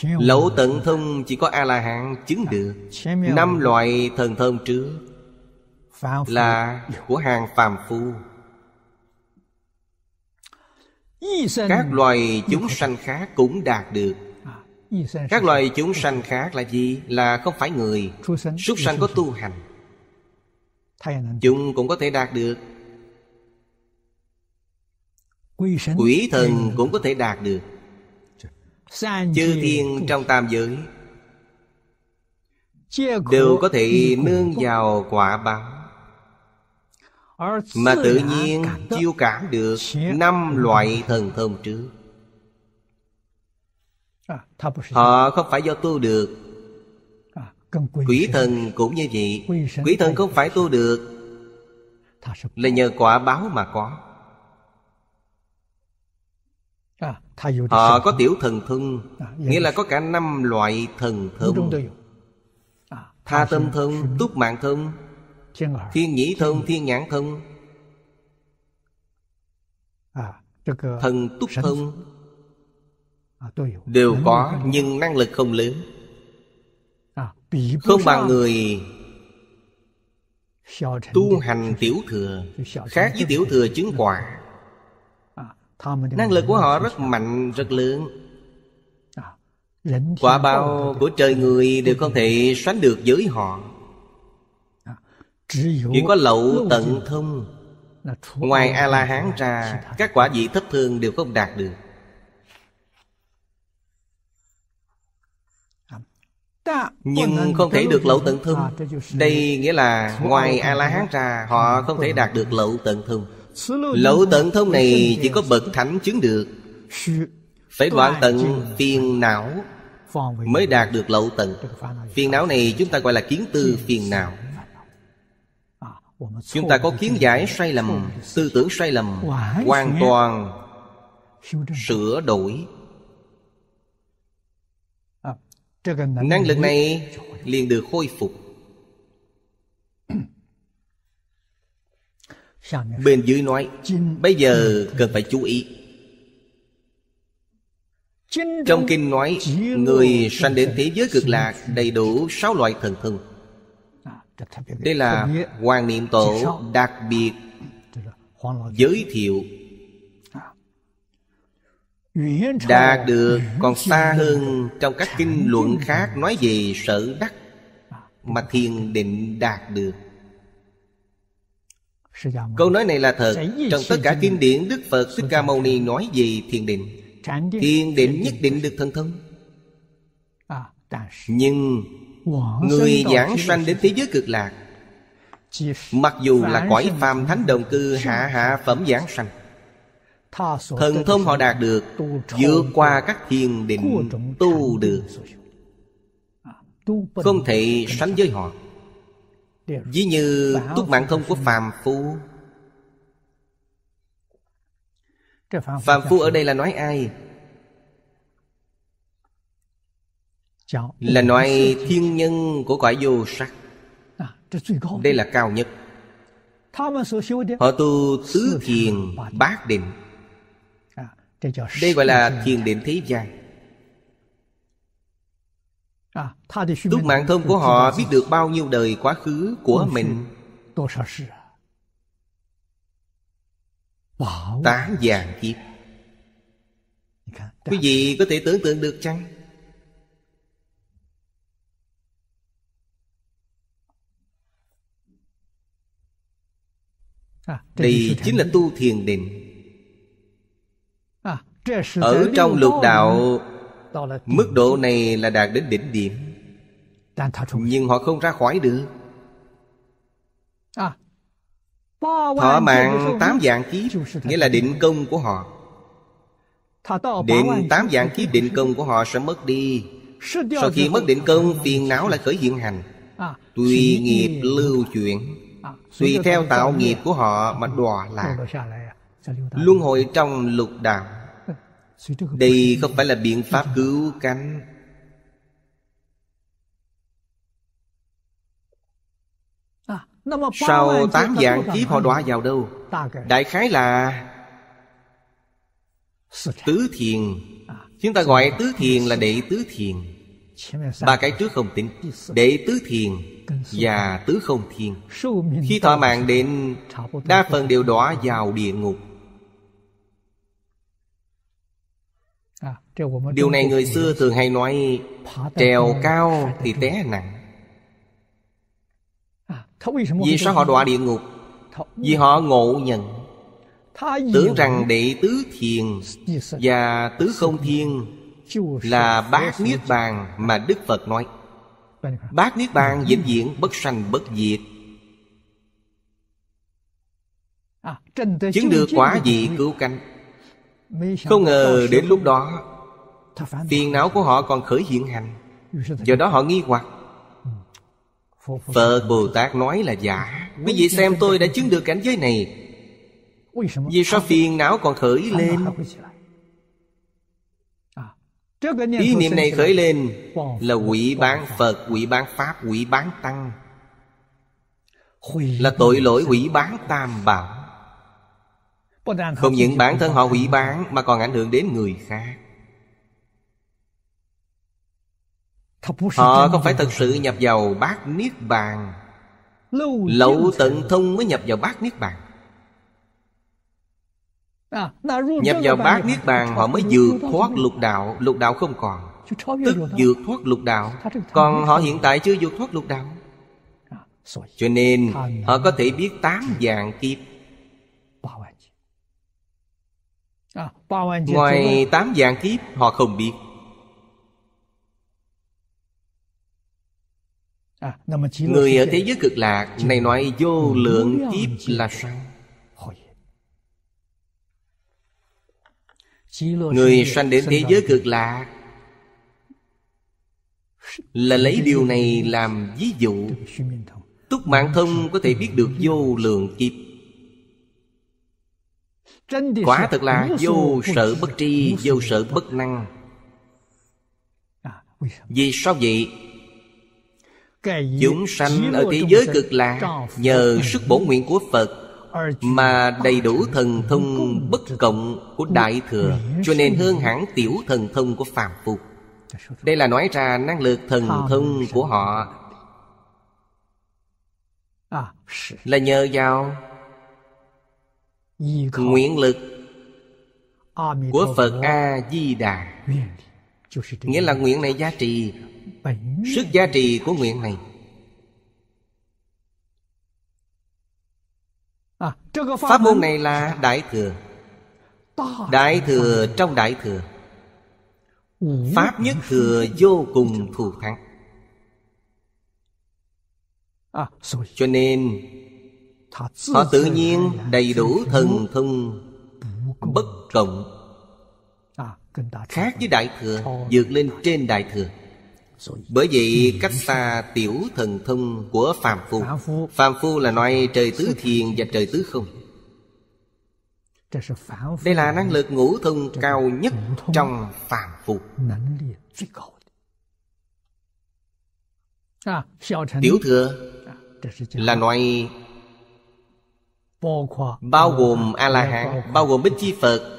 S1: Lậu tận thông chỉ có A-la-hán chứng à, được Năm loại thần thông trước Là của hàng phàm phu Các loài chúng sanh khác cũng đạt được các loài chúng sanh khác là gì là không phải người súc sanh có tu hành chúng cũng có thể đạt được
S2: quỷ thần
S1: cũng có thể đạt được chư thiên trong tam giới đều có thể nương vào quả báo
S2: mà tự nhiên
S1: chiêu cảm được năm loại thần thông trước
S2: À, Họ
S1: ờ, không phải do tu được
S2: à, Quỷ
S1: thần cũng như vậy Quỷ thần không phải tu được Là nhờ quả báo mà có à, Họ ờ, có tiểu thần thông dạ Nghĩa là dạ. có cả năm loại thần thông Tha tâm thông, túc mạng thông Thiên nhĩ thông, thiên nhãn thông ờ, Thần túc thông À, đều có nhưng năng lực không lớn
S2: à, không bằng
S1: người tu hành tiểu thừa khác với tiểu thừa chứng quả à, năng lực của họ rất mạnh rất lớn quả bao của trời người đều không thể sánh được với họ chỉ có lậu tận thông ngoài a la hán ra các quả vị thấp thường đều không đạt được
S2: nhưng không thể được lậu tận thông à, đây nghĩa là ngoài a la hán ra
S1: họ không thể đạt được lậu tận thông
S2: lậu tận thông này chỉ có
S1: bậc thánh chứng được phải đoạn tận phiền não mới đạt được lậu tận phiền não này chúng ta gọi là kiến tư phiền não à, chúng ta có kiến giải sai lầm tư tưởng sai lầm hoàn toàn sửa đổi
S2: năng lực này
S1: liền được khôi phục bên dưới nói bây giờ cần phải chú ý trong kinh nói người sanh đến thế giới cực lạc đầy đủ sáu loại thần thông đây là hoàng niệm tổ đặc biệt giới thiệu
S2: đạt được
S1: còn xa hơn trong các kinh luận khác nói về sở đắc mà thiền định đạt được câu nói này là thật trong tất cả kinh điển đức phật thích ca mâu ni nói về thiền định thiền định nhất định được thân thông à, nhưng
S2: người giảng sanh
S1: đến thế giới cực lạc mặc dù là cõi phàm thánh đồng cư hạ hạ phẩm giảng sanh Thần thông họ đạt được Vượt qua các thiền định tu được Không thể sánh với họ Ví như túc mạng thông của Phạm phu Phạm phu ở đây là nói ai? Là nói thiên nhân của cõi vô sắc
S2: à, Đây là cao nhất Họ
S1: tu tứ thiền bát định
S2: đây gọi là thiền
S1: định thế gian
S2: à, Túc mạng thông của họ biết được
S1: bao nhiêu đời quá khứ của mình Tám vàng kiếp Quý vị có thể tưởng tượng được chăng?
S2: À, Đây
S1: chính là tu thiền định
S2: ở trong lục đạo
S1: mức độ này là đạt đến đỉnh điểm nhưng họ không ra khỏi được
S2: họ mạng tám dạng
S1: ký nghĩa là định công của họ định tám dạng ký định công của họ sẽ mất đi sau khi mất định công phiền não lại khởi hiện hành tùy nghiệp lưu chuyển tùy theo tạo nghiệp của họ mà đọa lạc luân hồi trong lục đạo đây không phải là biện pháp cứu cánh
S2: à, sau tám dạng kiếp họ đọa
S1: vào đâu đại khái là tứ thiền à, chúng ta gọi tứ thiền là đệ tứ thiền ba cái trước không tính đệ tứ thiền và tứ không thiền khi thọ mạng đến đa phần đều đọa vào địa ngục
S2: điều này người xưa thường
S1: hay nói trèo cao thì té nặng
S2: à, vì sao họ đọa địa ngục vì họ
S1: ngộ nhận tưởng rằng đệ tứ thiền và tứ không thiên là bát niết bàn mà đức phật nói vâng bát niết bàn ừ. vĩnh viễn bất sanh bất diệt à, chứng được quả vị cứu cánh không ngờ đến lúc đó phiền não của họ còn khởi hiện hành do đó họ nghi hoặc phật bồ tát nói là giả quý vị xem tôi đã chứng được cảnh giới này vì sao phiền não còn khởi lên
S2: ý niệm này khởi
S1: lên là quỷ bán phật quỷ bán pháp quỷ bán tăng là tội lỗi hủy bán tam bảo
S2: không những bản thân họ
S1: hủy bán mà còn ảnh hưởng đến người khác Họ không phải thật sự nhập vào bát Niết Bàn
S2: Lậu tận
S1: thông mới nhập vào bát Niết Bàn
S2: à, Nhập vào bát Niết Bàn
S1: họ mới vượt thoát lục đạo Lục đạo không còn Tức vượt thoát lục đạo Còn họ hiện tại chưa vượt thoát lục đạo à, Cho nên họ có thể biết tám dạng kiếp
S2: à, Ngoài tám
S1: dạng kiếp họ không biết
S2: À, Người ở thế giới
S1: cực lạc này nói vô lượng kiếp là sao?
S2: Người sanh đến thế giới cực
S1: lạc Là lấy điều này làm ví dụ Túc Mạng Thông có thể biết được vô lượng kiếp
S2: Quả thật là vô sợ bất
S1: tri, vô sợ bất năng à, Vì sao vậy?
S2: Chúng sanh ở thế giới cực lạc
S1: Nhờ sức bổ nguyện của Phật Mà đầy đủ thần thông bất cộng của Đại Thừa Cho nên hơn hẳn tiểu thần thông của phàm phu Đây là nói ra năng lực thần thông của họ à, Là nhờ vào Nguyện lực Của Phật A-di-đà Nghĩa là nguyện này giá trị Sức giá trị của nguyện này à, Pháp môn này là Đại Thừa
S2: Đại Thừa
S1: trong Đại Thừa
S2: Pháp nhất thừa
S1: vô cùng thù thắng à, Cho nên Họ tự nhiên đầy đủ thần thông bất cộng à, Khác với Đại Thừa Dược lên trên Đại Thừa bởi vì cách xa tiểu thần thông của phàm phu phàm phu là nói trời tứ thiền và trời tứ không đây là năng lực ngũ thông cao nhất trong phàm phu
S2: à, tiểu thừa
S1: à, là nói
S2: bao gồm a la hán bao
S1: gồm bích chi phật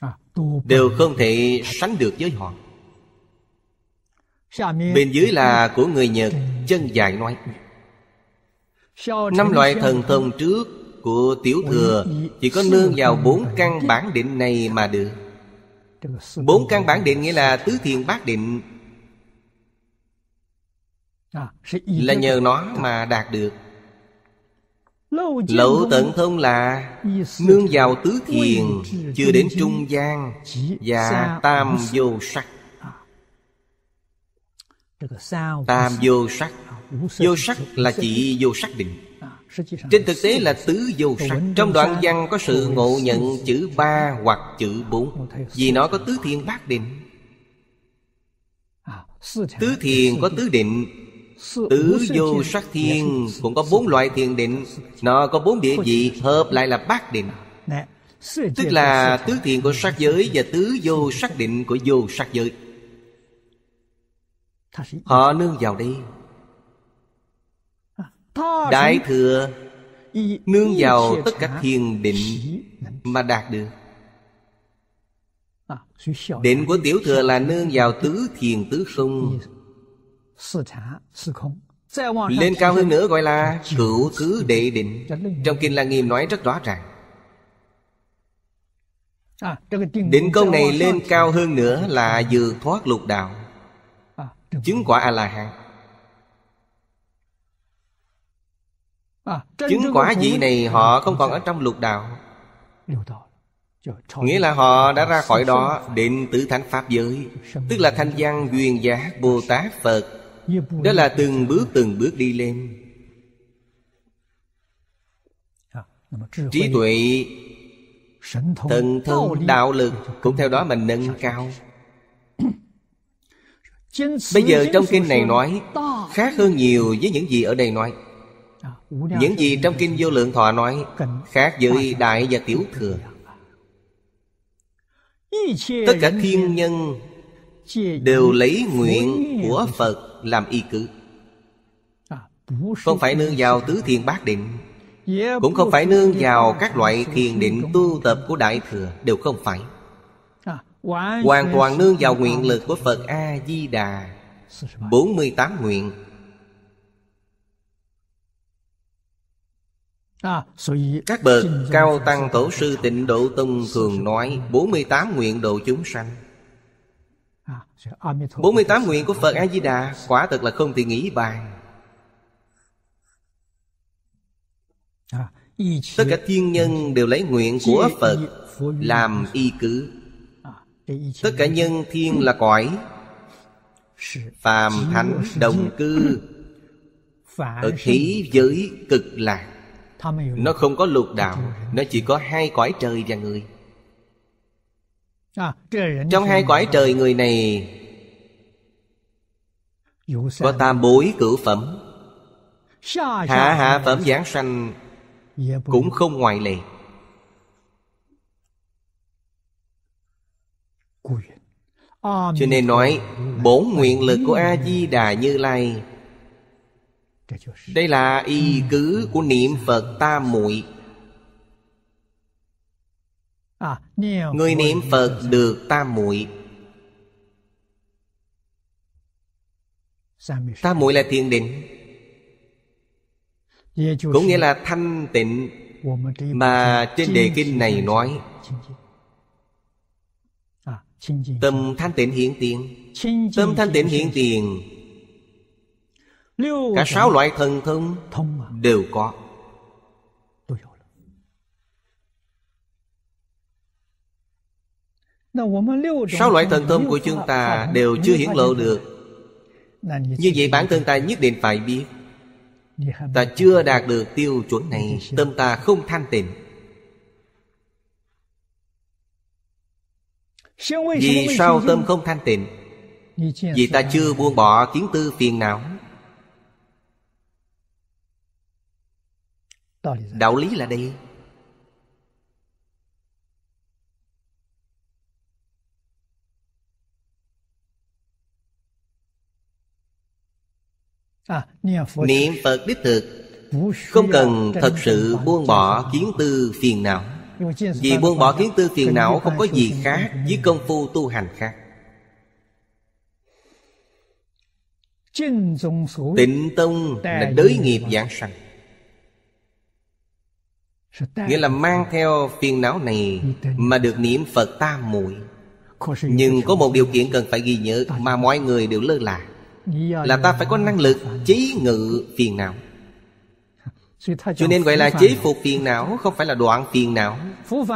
S1: à, đều không thể sánh được với họ
S2: Bên dưới là của người
S1: Nhật Chân dài nói
S2: Năm loại thần thông
S1: trước của tiểu thừa Chỉ có nương vào bốn căn bản định này mà được Bốn căn bản định nghĩa là tứ thiền bát định Là nhờ nó mà đạt được
S2: Lậu tận
S1: thông là Nương vào tứ thiền Chưa đến trung gian Và tam vô sắc
S2: tam vô sắc vô sắc là chỉ vô sắc định à, trên thực tế
S1: là tứ vô sắc trong đoạn văn có sự ngộ nhận chữ ba hoặc chữ bốn vì nó có tứ thiên bát định à, tứ thiền có tứ định
S2: tứ vô sắc thiên
S1: cũng có bốn loại thiền định nó có bốn địa vị hợp lại là bát định
S2: tức là
S1: tứ thiền của sắc giới và tứ vô sắc định của vô sắc giới Họ nương vào đây à, Đại thừa Nương vào tất cả thiền định Mà đạt được
S2: à, Định
S1: của tiểu thừa là nương vào tứ thiền tứ sung Lên cao hơn nữa gọi là cửu thứ đệ định Trong Kinh là Nghiêm nói rất rõ ràng
S2: à, Định công này lên
S1: cao hơn nữa là vừa thoát lục đạo chứng quả a la hán
S2: à, chứng quả gì này à, họ không còn ở
S1: trong lục đạo nghĩa là họ đã ra khỏi đó định tử thánh pháp giới tức là thanh văn duyên giác bồ tát phật đó là từng bước từng bước đi lên à, trí tuệ thần thông đạo lực cũng theo đó mình nâng cao Bây giờ trong kinh này nói Khác hơn nhiều với những gì ở đây nói Những gì trong kinh vô lượng thọ nói Khác với đại và tiểu thừa Tất cả thiên nhân Đều lấy nguyện của Phật làm y cứ Không phải nương vào tứ thiên bát định Cũng không phải nương vào các loại thiền định tu tập của Đại Thừa Đều không phải
S2: Hoàn toàn nương
S1: vào nguyện lực của Phật A-di-đà 48 nguyện
S2: à, Các bậc cao tăng tổ
S1: sư tịnh độ tông thường nói 48 nguyện độ chúng sanh 48 à, nguyện của Phật A-di-đà Quả thật là không thể nghĩ bàn à, Tất cả thiên nhân đều lấy nguyện của Phật Làm y cứ tất cả nhân thiên là cõi phàm thánh đồng cư
S2: ở khí giới
S1: cực lạc nó không có lục đạo nó chỉ có hai cõi trời và người
S2: à, trong hai cõi trời
S1: người này có tam bối cửu phẩm
S2: hạ hạ phẩm giáng
S1: sanh dạ cũng không ngoại lệ Ờ, cho nên nói ừ, bốn nguyện lực của a di đà như lai đây là y ừ. cứ của niệm phật tam muội à, người niệm phật được tam muội tam muội là thiền định cũng nghĩa là thanh tịnh mà trên đề kinh này nói Tâm thanh tịnh hiện tiền Tâm thanh tịnh hiện tiền Cả sáu loại thần thông đều có
S2: Sáu loại thần thông của chúng ta đều chưa hiển lộ được Như vậy bản thân
S1: ta nhất định phải biết Ta chưa đạt được tiêu chuẩn này Tâm ta không thanh tịnh
S2: Vì sao tâm không thanh tịnh Vì
S1: ta chưa buông bỏ kiến tư phiền não Đạo lý là đây
S2: à, Niệm Phật đích
S1: thực Không cần thật sự buông bỏ kiến tư phiền não vì buông bỏ kiến tư phiền não không có gì khác với công phu tu hành khác Tịnh tông là đới nghiệp giảng sanh Nghĩa là mang theo phiền não này Mà được niệm Phật tam muội Nhưng có một điều kiện cần phải ghi nhớ Mà mọi người đều lơ là Là ta phải có năng lực chí ngự phiền não
S2: cho nên gọi là chế phục
S1: phiền não không phải là đoạn phiền não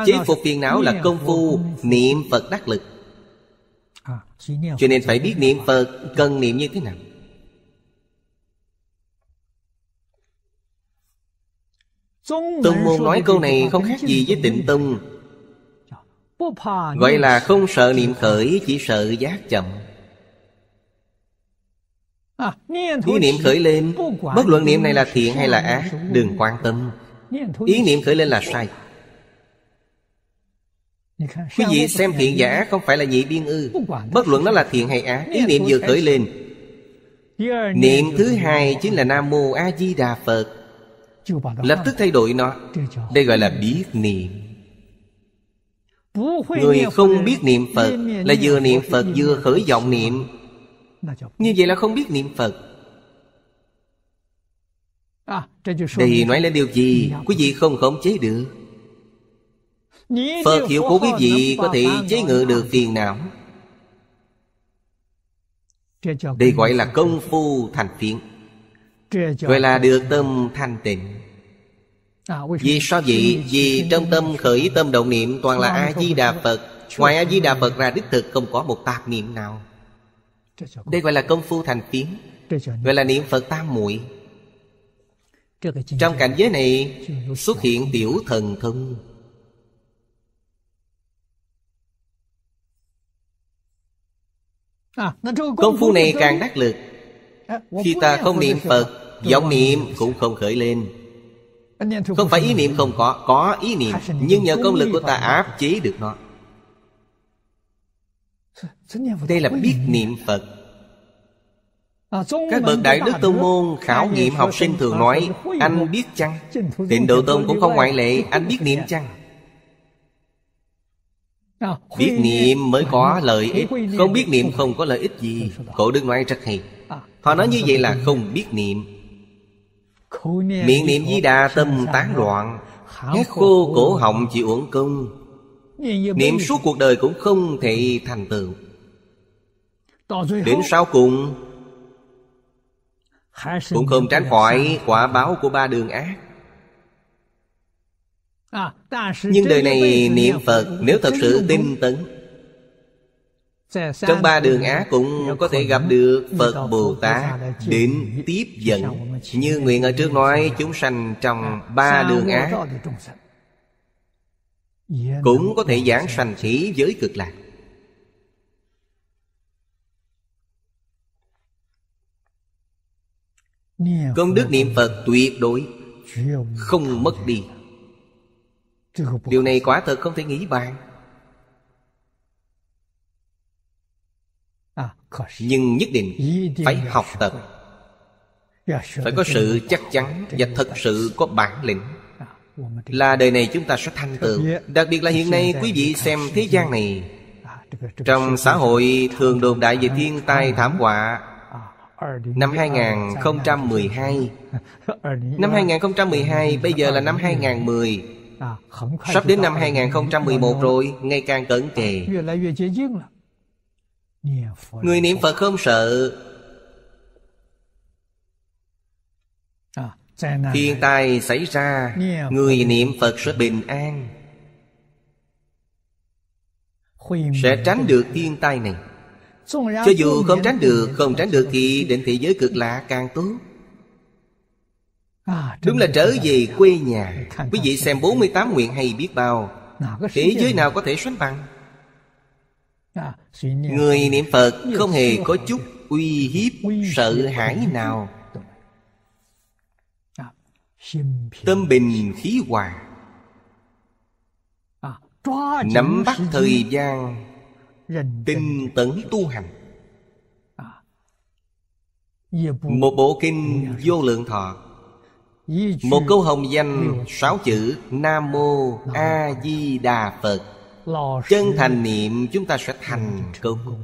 S1: chế phục phiền não là công phu niệm phật đắc lực à, cho nên phải biết niệm phật cần niệm như thế nào
S2: Tông môn nói câu này không khác gì với tịnh tông dạ, Gọi là
S1: không sợ niệm khởi Chỉ sợ giác chậm
S2: À, ý niệm khởi lên bất luận niệm này là thiện hay là ác đừng quan tâm ý niệm
S1: khởi lên là sai quý vị xem thiện giả không phải là nhị biên ư bất luận nó là thiện hay ác ý niệm vừa khởi lên
S2: niệm thứ hai chính là
S1: nam mô a di đà phật lập tức thay đổi nó đây gọi là biết niệm
S2: người không biết niệm phật là vừa niệm phật vừa
S1: khởi vọng niệm như vậy là không biết niệm Phật Đây nói lên điều gì Quý vị không khống chế được
S2: Phật hiểu của quý vị có thể chế ngự được phiền não Đây gọi là
S1: công phu thành phiền Gọi là được tâm thanh tịnh
S2: à, Vì sao vậy?
S1: Vì trong tâm khởi tâm động niệm toàn là A-di-đà Phật Ngoài A-di-đà Phật ra đích thực không có một tạp niệm nào đây gọi là công phu thành tiếng gọi là niệm phật tam muội trong cảnh giới này xuất hiện tiểu thần thông
S2: à, công phu này càng đắc lực à, khi ta không niệm phật vọng niệm
S1: cũng không khởi lên
S2: không phải ý niệm không
S1: có có ý niệm nhưng nhờ công lực của ta áp chế được nó đây là biết niệm Phật
S2: Các bậc Đại Đức Tông Môn khảo nghiệm học sinh thường nói Anh biết chăng? Tịnh Độ Tông cũng không ngoại lệ Anh biết niệm chăng? Biết niệm mới có lợi ích Không biết niệm
S1: không có lợi ích gì Cổ Đức nói rất hay
S2: à, Họ nói à, như vậy là
S1: không biết niệm Miệng niệm di đà tâm tán loạn Hét khô cổ họng chỉ uổng công Niệm suốt cuộc đời cũng không thể thành tựu Đến sau cùng Cũng không tránh khỏi quả báo của ba đường ác
S2: à, Nhưng đời này niệm Phật Nếu thật sự tin tấn Trong ba đường
S1: á cũng có thể gặp được Phật Bồ Tát Đến tiếp dẫn Như nguyện ở trước nói Chúng sanh trong ba đường á
S2: cũng có thể giảng sanh
S1: thế giới cực lạc công đức niệm phật tuyệt đối không mất đi điều này quả thật không thể nghĩ bàn à, nhưng nhất định phải học tập
S2: phải có sự chắc chắn và thật sự
S1: có bản lĩnh là đời này chúng ta sẽ thành tựu đặc biệt là hiện nay quý vị xem thế gian này à, trong xã hội thường đồn đại về thiên tai à, thảm họa à, Năm 2012 Năm 2012 Bây giờ là năm 2010 Sắp đến năm 2011 rồi Ngày càng cận kề Người niệm Phật không sợ Thiên tai xảy ra Người niệm Phật sẽ bình an Sẽ tránh được thiên tai này
S2: Cho dù không
S1: tránh được Không tránh được thì định thị giới cực lạ càng tốt
S2: à, Đúng là trở về
S1: quê nhà Quý vị xem 48 nguyện hay biết bao Thế giới nào có thể sánh bằng à, Người niệm Phật không hề có chút uy hiếp, sợ hãi nào Tâm bình khí hòa à, Nắm bắt thời gian Tinh tấn tu hành à, Một bộ kinh vô lượng thọ Một câu hồng danh sáu chữ Nam Mô A Di Đà Phật Chân thành niệm chúng ta sẽ thành công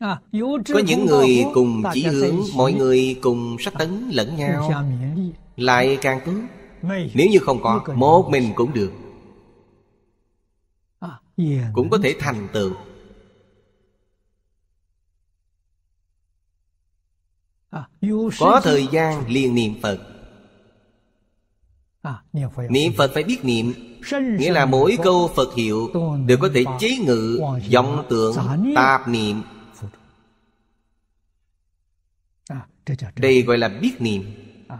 S2: Có những người cùng chỉ hướng Mọi người
S1: cùng sắc tấn lẫn nhau Lại càng tốt Nếu như không có Một mình cũng được Cũng có thể thành tựu
S2: Có thời gian
S1: liền niệm Phật Niệm Phật phải biết niệm Nghĩa là mỗi câu Phật hiệu Đều có thể chế ngự vọng tưởng tạp niệm Đây gọi là biết niệm à,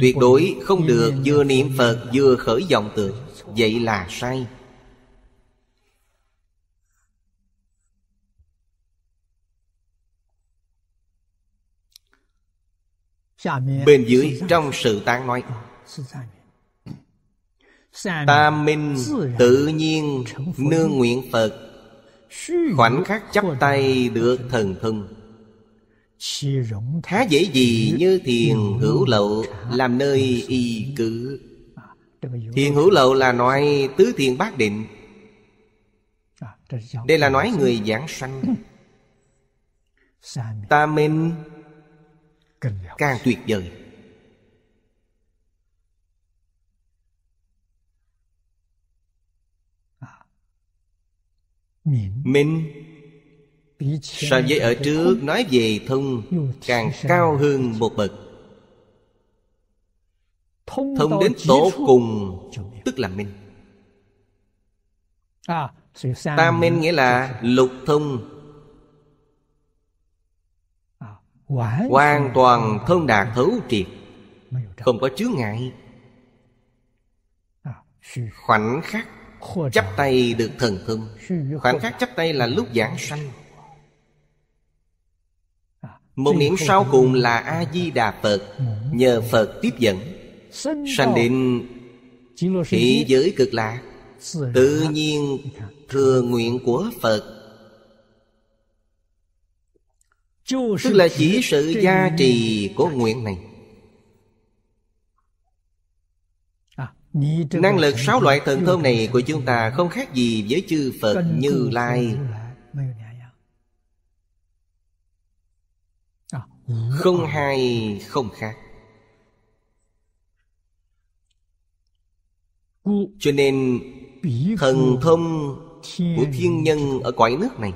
S1: Tuyệt đối không được vừa niệm Phật vừa khởi dòng tượng Vậy là sai Bên dưới trong sự tán nói ờ, Tam minh tự nhiên nương nguyện Phật Khoảnh khắc chắp tay được thần thông Khá dễ gì như thiền hữu lậu Làm nơi y cử à, Thiền hữu lậu là nói tứ thiền bát định
S2: à, Đây là nói người
S1: giảng sanh ừ. Ta minh Càng tuyệt vời à. Minh so với ở trước nói về thông càng cao hơn một bậc
S2: thông đến tổ
S1: cùng tức là minh
S2: tam minh nghĩa
S1: là lục thông hoàn toàn thông đạt thấu triệt không có chướng ngại khoảnh khắc chắp tay được thần thông
S2: khoảnh khắc chắp tay là lúc giảng
S1: sanh một niệm sau cùng là A-di-đà Phật Nhờ Phật tiếp dẫn Sanh định Thị giới cực lạc Tự nhiên thừa nguyện của Phật
S2: Tức là chỉ sự gia trì
S1: của nguyện này
S2: Năng lực sáu loại thần thông
S1: này của chúng ta Không khác gì với chư Phật Như Lai Không hai không khác Cho nên Thần thông của thiên nhân ở cõi nước này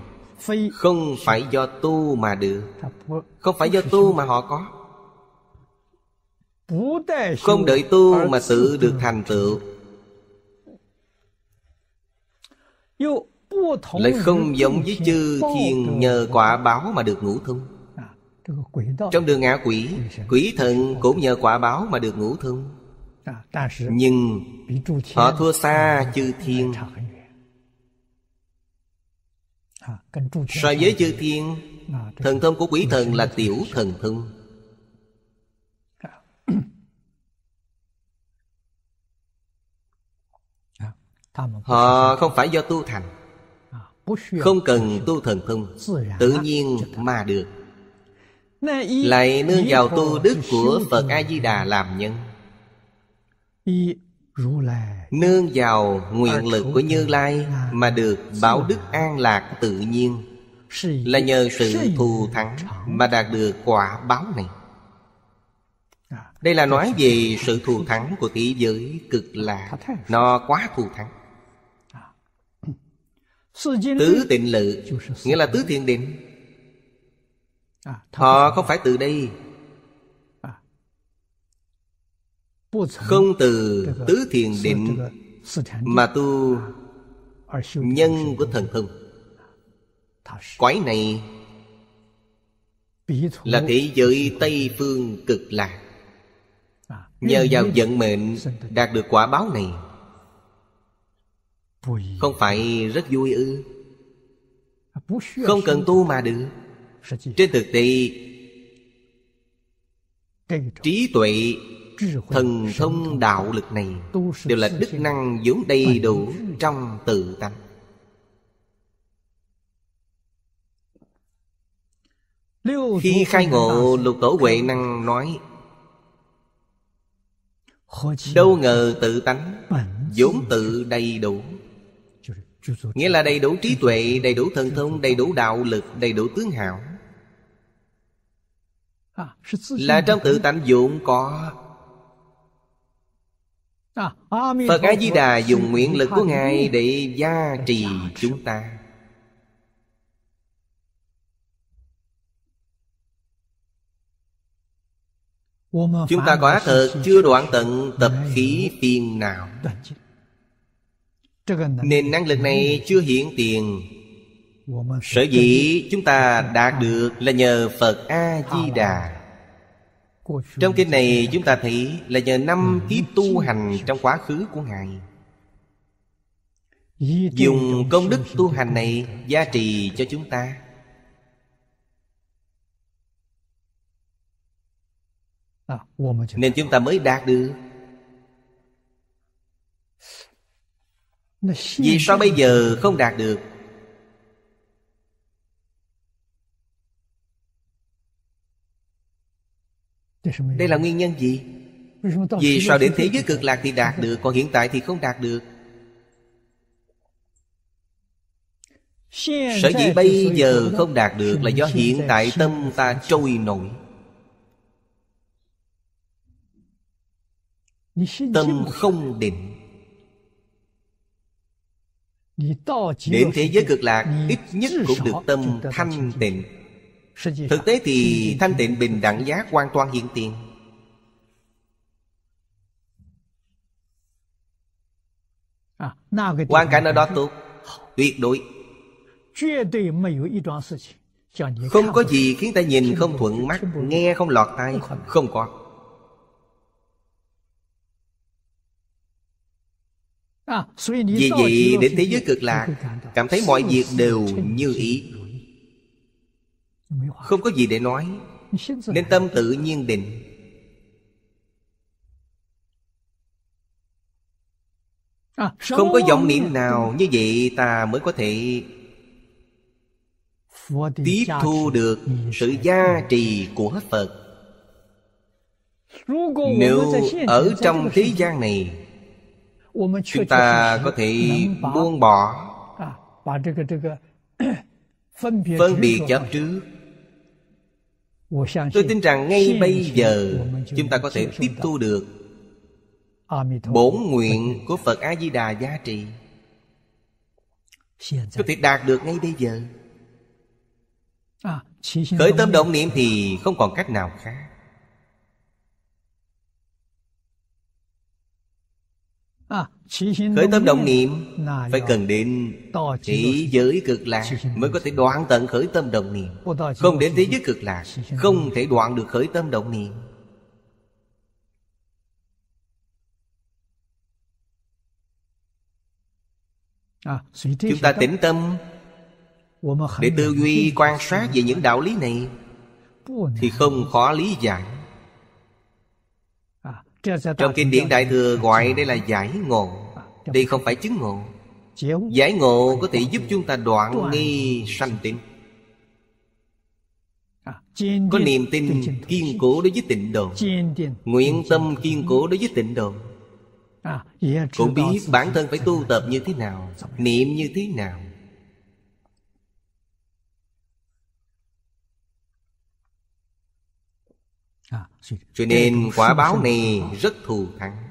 S1: Không phải do tu mà được Không phải do tu mà họ có Không đợi tu mà tự được thành tựu
S2: Lại không giống với chư thiên nhờ
S1: quả báo mà được ngũ thông trong đường ngã quỷ Quỷ thần cũng nhờ quả báo mà được ngũ thông à, Nhưng họ thua xa chư thiên à, So với chư thiên à, Thần thông của quỷ thần là tiểu thần thông Họ không phải do tu thành Không cần tu thần thông Tự nhiên mà được
S2: lại nương vào tu đức của phật a
S1: di đà làm nhân nương vào nguyện lực của như lai mà được bảo đức an lạc tự nhiên là nhờ sự thù thắng mà đạt được quả báo này à, đây là nói về sự thù thắng của thế giới cực lạ nó quá thù thắng à. tứ tịnh lự nghĩa là tứ thiện định Họ không phải từ đây Không từ tứ thiền định Mà tu nhân của thần thông Quái này
S2: Là thế giới
S1: Tây Phương cực lạc Nhờ vào vận mệnh đạt được quả báo này Không phải rất vui ư Không cần tu mà được trên thực tế trí tuệ thần thông đạo lực này đều là đức năng vốn đầy đủ trong tự tánh khi khai ngộ lục tổ huệ năng nói đâu ngờ tự tánh vốn tự đầy đủ nghĩa là đầy đủ trí tuệ đầy đủ thần thông đầy đủ đạo lực đầy đủ tướng hảo
S2: là trong tự
S1: tánh dụng có
S2: phật a di đà dùng nguyện lực của ngài
S1: để gia trì chúng ta
S2: chúng ta quả thật
S1: chưa đoạn tận tập khí phiền nào nên năng lực này chưa hiện tiền sở dĩ chúng ta đạt được là nhờ phật a di đà trong kinh này chúng ta thấy là nhờ năm kiếp tu hành trong quá khứ của ngài dùng công đức tu hành này gia trì cho chúng ta nên chúng ta mới đạt được vì sao bây giờ không đạt được Đây là nguyên nhân gì? Vì sao đến thế giới cực lạc thì đạt được Còn hiện tại thì không đạt được
S2: Sở dĩ bây giờ không đạt được Là do hiện tại
S1: tâm ta trôi nổi Tâm không định
S2: Đến thế giới cực
S1: lạc Ít nhất cũng được tâm thanh tịnh Thực tế thì thanh tịnh bình đẳng giác hoàn toàn hiện tiền à, Hoàn cảnh ở đó tốt Tuyệt đối Không có gì khiến ta nhìn không thuận mắt Nghe không lọt tai Không có
S2: à, Vì vậy đến thế giới
S1: cực lạc Cảm thấy mọi việc đều như ý không có gì để nói Nên tâm tự nhiên định
S2: Không có vọng niệm nào
S1: như vậy ta mới có thể
S2: Tiếp thu
S1: được sự gia trì của Phật
S2: Nếu ở trong thế
S1: gian này
S2: Chúng ta có thể buông bỏ Phân biệt
S1: chấp trước Tôi tin rằng ngay bây giờ Chúng ta có thể tiếp thu được Bổn nguyện của Phật A-di-đà giá trị Có thể đạt được ngay bây giờ
S2: à, Khởi tâm động niệm
S1: thì không còn cách nào khác
S2: À, khởi tâm động niệm phải cần đến
S1: thế giới cực lạc mới có thể đoạn tận khởi tâm động niệm không đến thế giới cực lạc không thể đoạn được khởi tâm động niệm à, chúng ta tĩnh tâm
S2: để tư duy quan
S1: sát về những đạo lý này thì không khó lý giải
S2: trong kinh điển Đại
S1: Thừa gọi dạ. đây là giải ngộ dạ, Đây không phải chứng ngộ Giải ngộ có thể giúp chúng ta đoạn nghi sanh tịnh à,
S2: Có niềm tin
S1: kiên cố đối với tịnh độ Nguyện tâm kiên cố đối với tịnh độ
S2: Cũng biết bản
S1: thân phải tu tập như thế nào Niệm như thế nào Cho nên quả báo này rất thù thắng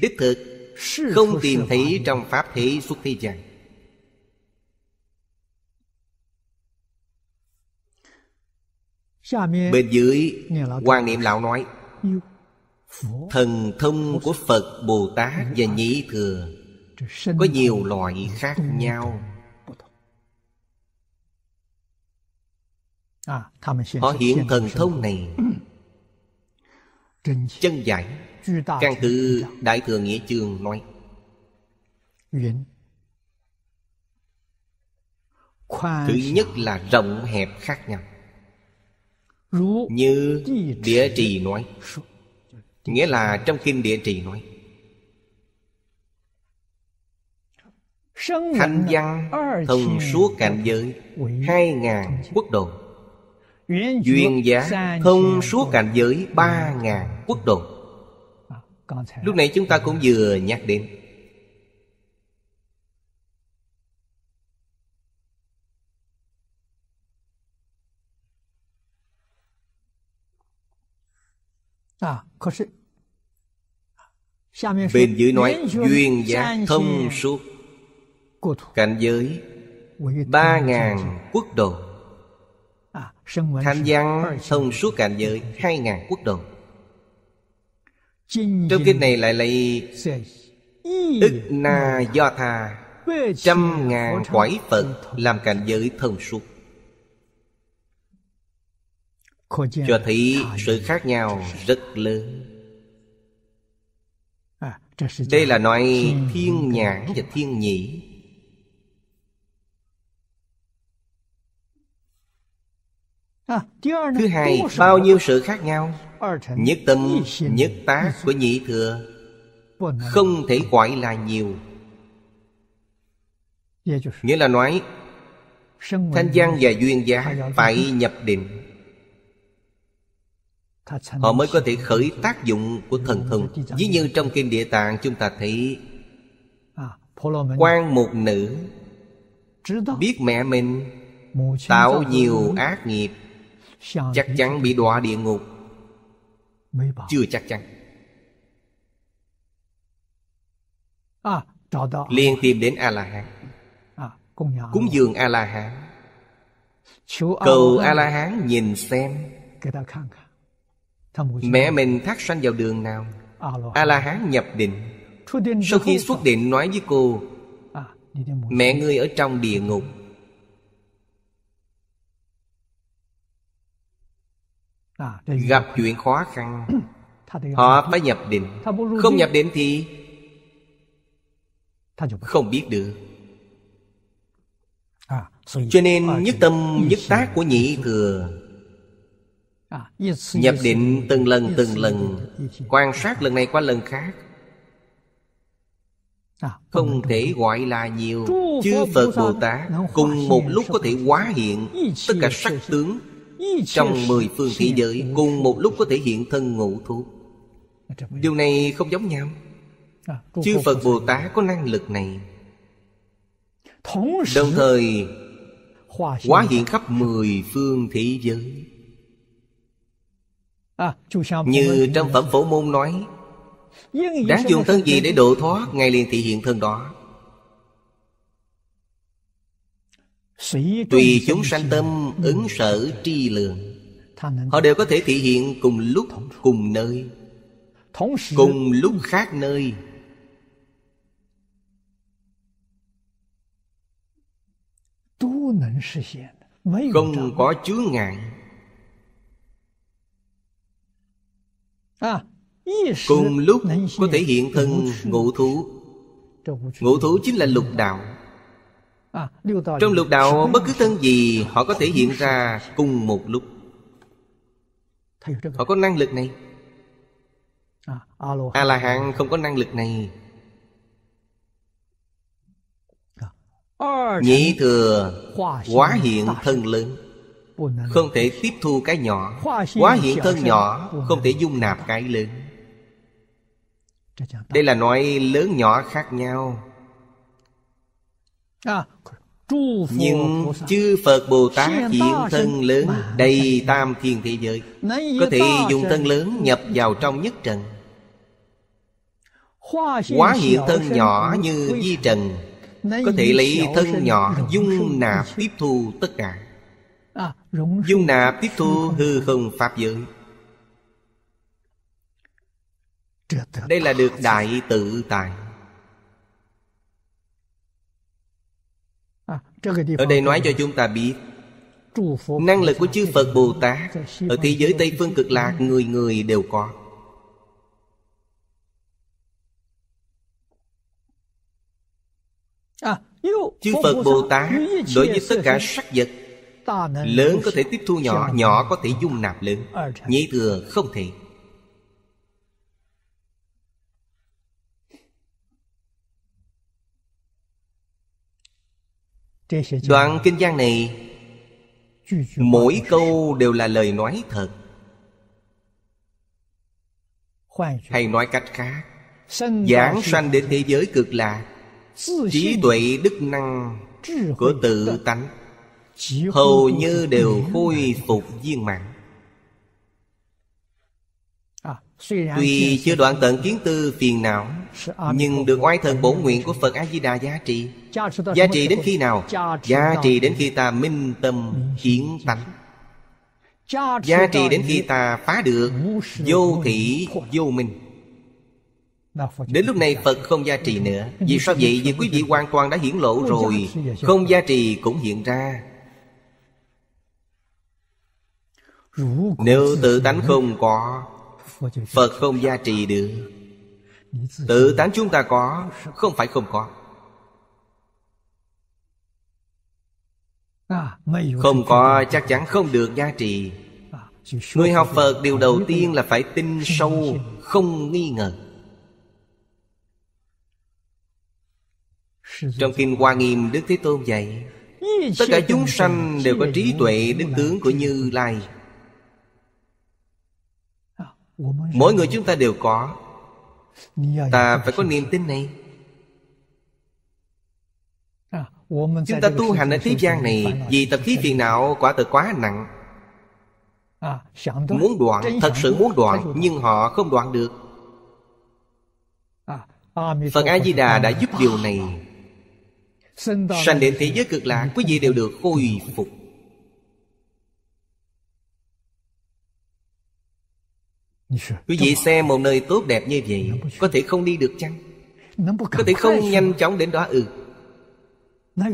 S1: Đích thực không tìm thấy trong Pháp thế xuất thế gian Bên dưới quan niệm lão nói Thần thông của Phật Bồ Tát và Nhĩ Thừa Có nhiều loại khác nhau
S2: À, Họ hiện thần thông này
S1: ừ. Chân giải Căn cứ Đại Thừa Nghĩa trường nói
S2: Thứ nhất
S1: là rộng hẹp khác nhau Như địa trì nói Nghĩa là trong kinh địa trì nói Thanh văn thông suốt cảnh giới Hai ngàn quốc độ Duyên giá thông suốt cảnh giới ba ngàn quốc độ à, Lúc này chúng ta cũng vừa nhắc đến
S2: à, Bên dưới nói duyên giá thông
S1: suốt Cảnh giới Ba ngàn quốc độ thanh à, văn thông suốt cảnh giới hai ngàn quốc độ Trong kinh này lại lấy Ức na do tha Trăm ngàn quải Phật Làm cảnh giới thông suốt Cho thấy sự khác nhau rất lớn à, Đây là nói thiên nhãn và thiên nhĩ Thứ hai, bao nhiêu sự khác nhau
S2: Nhất tâm, nhất
S1: tác của nhị thừa Không thể gọi là nhiều Nghĩa là nói
S2: Thanh văn và duyên giá phải nhập định Họ
S1: mới có thể khởi tác dụng của thần thần Ví như trong kinh địa tạng chúng ta thấy quan một nữ Biết mẹ mình
S2: Tạo nhiều ác
S1: nghiệp chắc chắn bị đọa địa ngục chưa chắc chắn
S2: à, liền
S1: tìm đến a la hán
S2: à, cúng
S1: dường a la hán
S2: cầu a la hán
S1: nhìn xem à? mẹ mình thác sanh vào đường nào a la hán nhập định sau khi xuất định nói với cô mẹ ngươi ở trong địa ngục Dạ, gặp chuyện khó khăn họ phải nhập định không nhập định thì không biết được à, cho nên à, nhất tâm nhất tác của nhị thừa à, Nhập định từng lần từng lần Quan sát lần này qua lần khác Không thể gọi là nhiều Chư Phật Bồ Tát Cùng một lúc có thể hóa hiện Tất cả sắc tướng trong mười phương thế giới Cùng một lúc có thể hiện thân ngũ thú Điều này không giống nhau à, Chư Phật Bồ Tát có năng lực này Đồng thời Hóa hiện khắp mười phương thế giới
S2: à, Như trong phẩm
S1: phổ môn nói
S2: Đáng dùng thân gì để độ
S1: thoát ngay liền thị hiện thân đó Tùy chúng sanh tâm ứng sở tri lượng Họ đều có thể thể hiện cùng lúc cùng nơi Cùng lúc khác nơi Không có chướng ngại à, Cùng lúc có thể hiện thân ngũ thú Ngũ thú chính là lục đạo
S2: trong lục đạo bất cứ thân gì Họ có thể hiện ra
S1: cùng một lúc Họ có năng lực này A-la-hán không có năng lực này nhĩ thừa quá hiện thân lớn Không thể tiếp thu cái nhỏ quá hiện thân nhỏ Không thể dung nạp cái lớn Đây là nói lớn nhỏ khác nhau
S2: À, nhưng
S1: chư Phật Bồ Tát hiện thân lớn Đầy tam thiên thế giới Có thể dùng thân lớn nhập vào trong nhất trần
S2: Hóa hiện thân nhỏ như di trần Có thể lấy thân nhỏ dung
S1: nạp tiếp thu tất cả à, Dung nạp tiếp thu hư không Pháp giới Đây là được đại tự tại
S2: ở đây nói cho chúng ta biết năng lực của chư
S1: phật bồ tát ở thế giới tây phương cực lạc người người đều có à, chư phật bồ tát đối với tất cả sắc vật lớn có thể tiếp thu nhỏ nhỏ có thể dung nạp lớn nhị thừa không thể Đoạn kinh văn này Mỗi câu đều là lời nói thật Hay nói cách khác
S2: Giảng sanh
S1: đến thế giới cực lạc Trí tuệ đức năng
S2: Của tự
S1: tánh Hầu như đều khôi phục viên mạng
S2: Tuy chưa đoạn
S1: tận kiến tư phiền não Nhưng được oai thần bổ nguyện của Phật A-di-đà giá trị
S2: Giá trị đến khi nào? Giá trị đến khi
S1: ta minh tâm kiến tánh
S2: Giá trị đến khi
S1: ta phá được Vô thị vô minh Đến lúc này Phật không gia trị nữa Vì sao vậy? Vì quý vị hoàn toàn đã hiển lộ rồi Không gia trị cũng hiện ra
S2: Nếu tự tánh không
S1: có Phật không gia trì được Tự tán chúng ta có Không phải không có
S2: Không có
S1: chắc chắn không được gia trì Người học Phật điều đầu tiên là phải tin sâu Không nghi ngờ Trong Kinh Hoa Nghiêm Đức Thế Tôn dạy Tất cả chúng sanh đều có trí tuệ Đức tướng của Như Lai mỗi người chúng ta đều có ta phải có niềm tin này
S2: chúng ta tu hành ở thế gian này vì tập khí phiền
S1: não quả thật quá nặng
S2: muốn đoạn thật sự muốn đoạn nhưng
S1: họ không đoạn được phật a di đà đã giúp điều này sanh đến thế giới cực lạc quý vị đều được khôi phục Quý vị xem một nơi tốt đẹp như vậy Có thể không đi được chăng
S2: Có thể không nhanh
S1: chóng đến đó ừ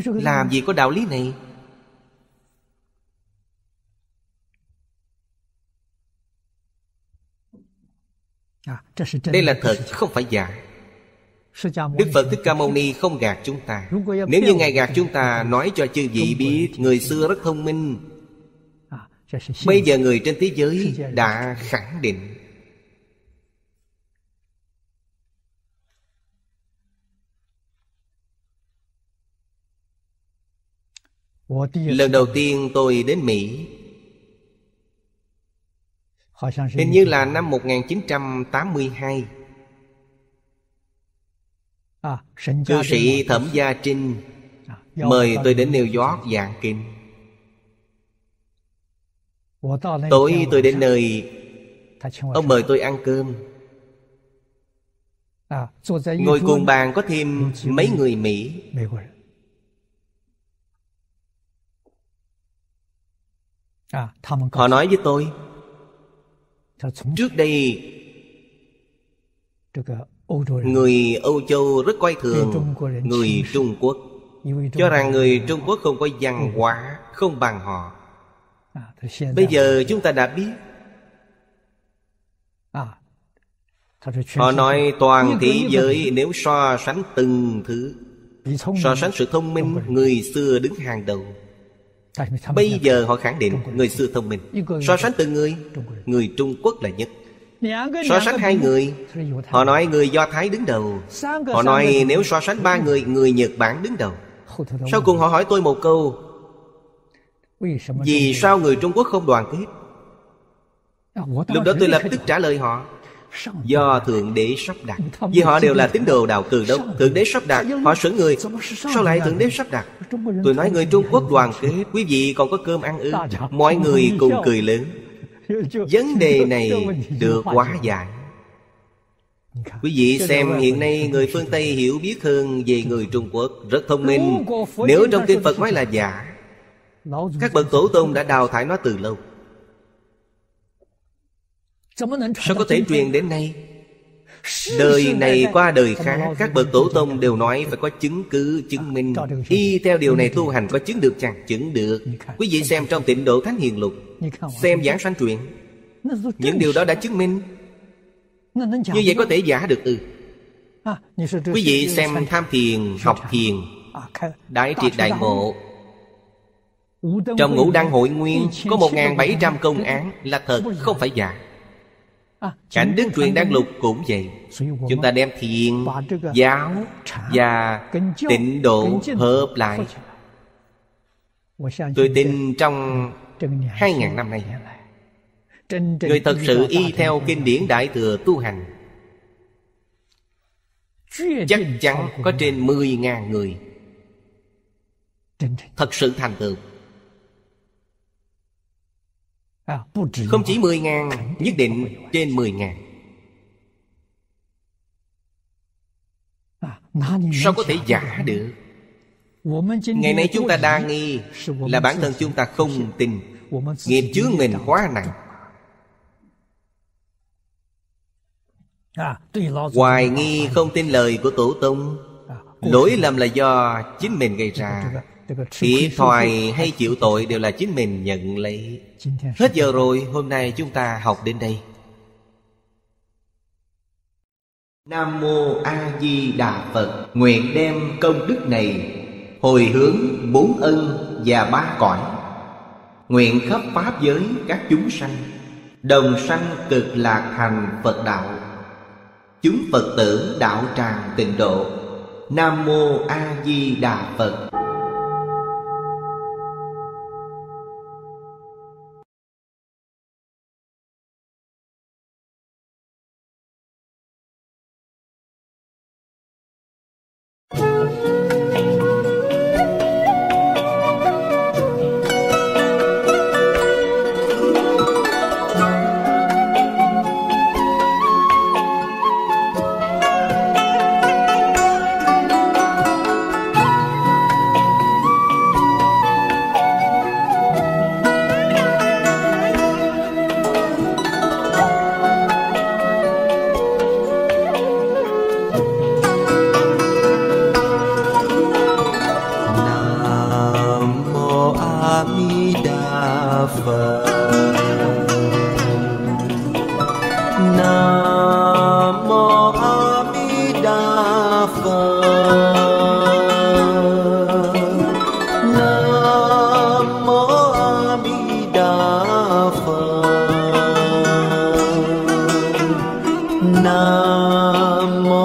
S1: Làm gì có đạo lý này
S2: à, Đây là thật
S1: không phải giả
S2: Đức Phật Thích Ca Mâu Ni
S1: không gạt chúng ta Nếu như Ngài gạt chúng ta Nói cho chư vị biết Người xưa rất thông minh à, Bây giờ người trên thế giới đã khẳng định Lần đầu tiên tôi đến Mỹ Hình như là năm 1982
S2: à, Cư sĩ Thẩm Gia
S1: Trinh à, Mời tôi đến New York giảng kinh
S2: Tối tôi đến
S1: nơi Ông mời tôi ăn cơm
S2: à, Ngồi cùng bàn có thêm mấy người Mỹ
S1: À, họ nói với tôi trước đây
S2: ờ, người
S1: âu châu rất coi thường người trung quốc cho rằng người trung quốc không có văn hóa không bằng họ
S2: à, bây
S1: giờ chúng ta đã biết à, họ nói toàn thế giới nếu so sánh từng thứ so sánh sự thông minh người xưa đứng hàng đầu Bây giờ họ khẳng định người xưa thông minh So sánh từng người Người Trung Quốc là nhất
S2: So sánh hai người
S1: Họ nói người Do Thái đứng đầu
S2: Họ nói nếu so
S1: sánh ba người Người Nhật Bản đứng đầu Sau cùng họ hỏi tôi một câu Vì sao người Trung Quốc không đoàn kết Lúc đó tôi lập tức trả lời họ do thượng đế sắp đặt vì họ đều là tín đồ đạo từ đâu. thượng đế sắp đặt họ sửa người sao lại thượng đế sắp đặt tôi nói người trung quốc đoàn kết quý vị còn có cơm ăn ư mọi người cùng cười lớn vấn đề này được quá dài. Quý vị xem hiện nay người phương Tây hiểu biết hơn về người Trung Quốc Rất thông minh Nếu trong kinh Phật nói là giả Các bậc tổ tôn đã đào thải nó từ lâu Sao có thể truyền đến nay Đời này qua đời khác Các bậc tổ tông đều nói phải có chứng cứ chứng à, minh Y theo điều này tu hành có chứng được chẳng Chứng được Quý vị xem trong tịnh độ Thánh Hiền Lục Xem giảng sanh truyện Những điều đó đã chứng minh
S2: Như vậy có thể
S1: giả được ư
S2: ừ. Quý vị xem
S1: tham thiền, học thiền à, Đại triệt đại ngộ
S2: Trong ngũ đăng hội nguyên Có 1.700 công
S1: án là thật không phải giả À, Cảnh Đức Truyền Đăng Lục cũng vậy Chúng ta đem thiền, giáo và tịnh độ hợp lại
S2: Tôi tin trong
S1: hai ngàn năm nay Người thật sự y theo kinh điển Đại Thừa tu hành Chắc chắn có trên 10.000 người Thật sự thành tựu À, không chỉ 10 ngàn Nhất định trên 10 ngàn à,
S2: Sao có thể giả được Ngày nay chúng ta đa nghi
S1: Là bản thân chúng ta không tin Nghiệp chướng mình quá nặng
S2: à, Hoài
S1: nghi không tin lời của Tổ Tông Lỗi lầm là do chính mình gây ra thiệt thòi hay chịu tội đều là chính mình nhận lấy hết giờ rồi hôm nay chúng ta học đến đây nam mô a di đà phật nguyện đem công đức này hồi hướng bốn ân và ba cõi nguyện khắp pháp giới các chúng sanh đồng sanh cực lạc thành phật đạo chúng phật tử đạo tràng tịnh độ nam mô a di đà phật
S3: Ram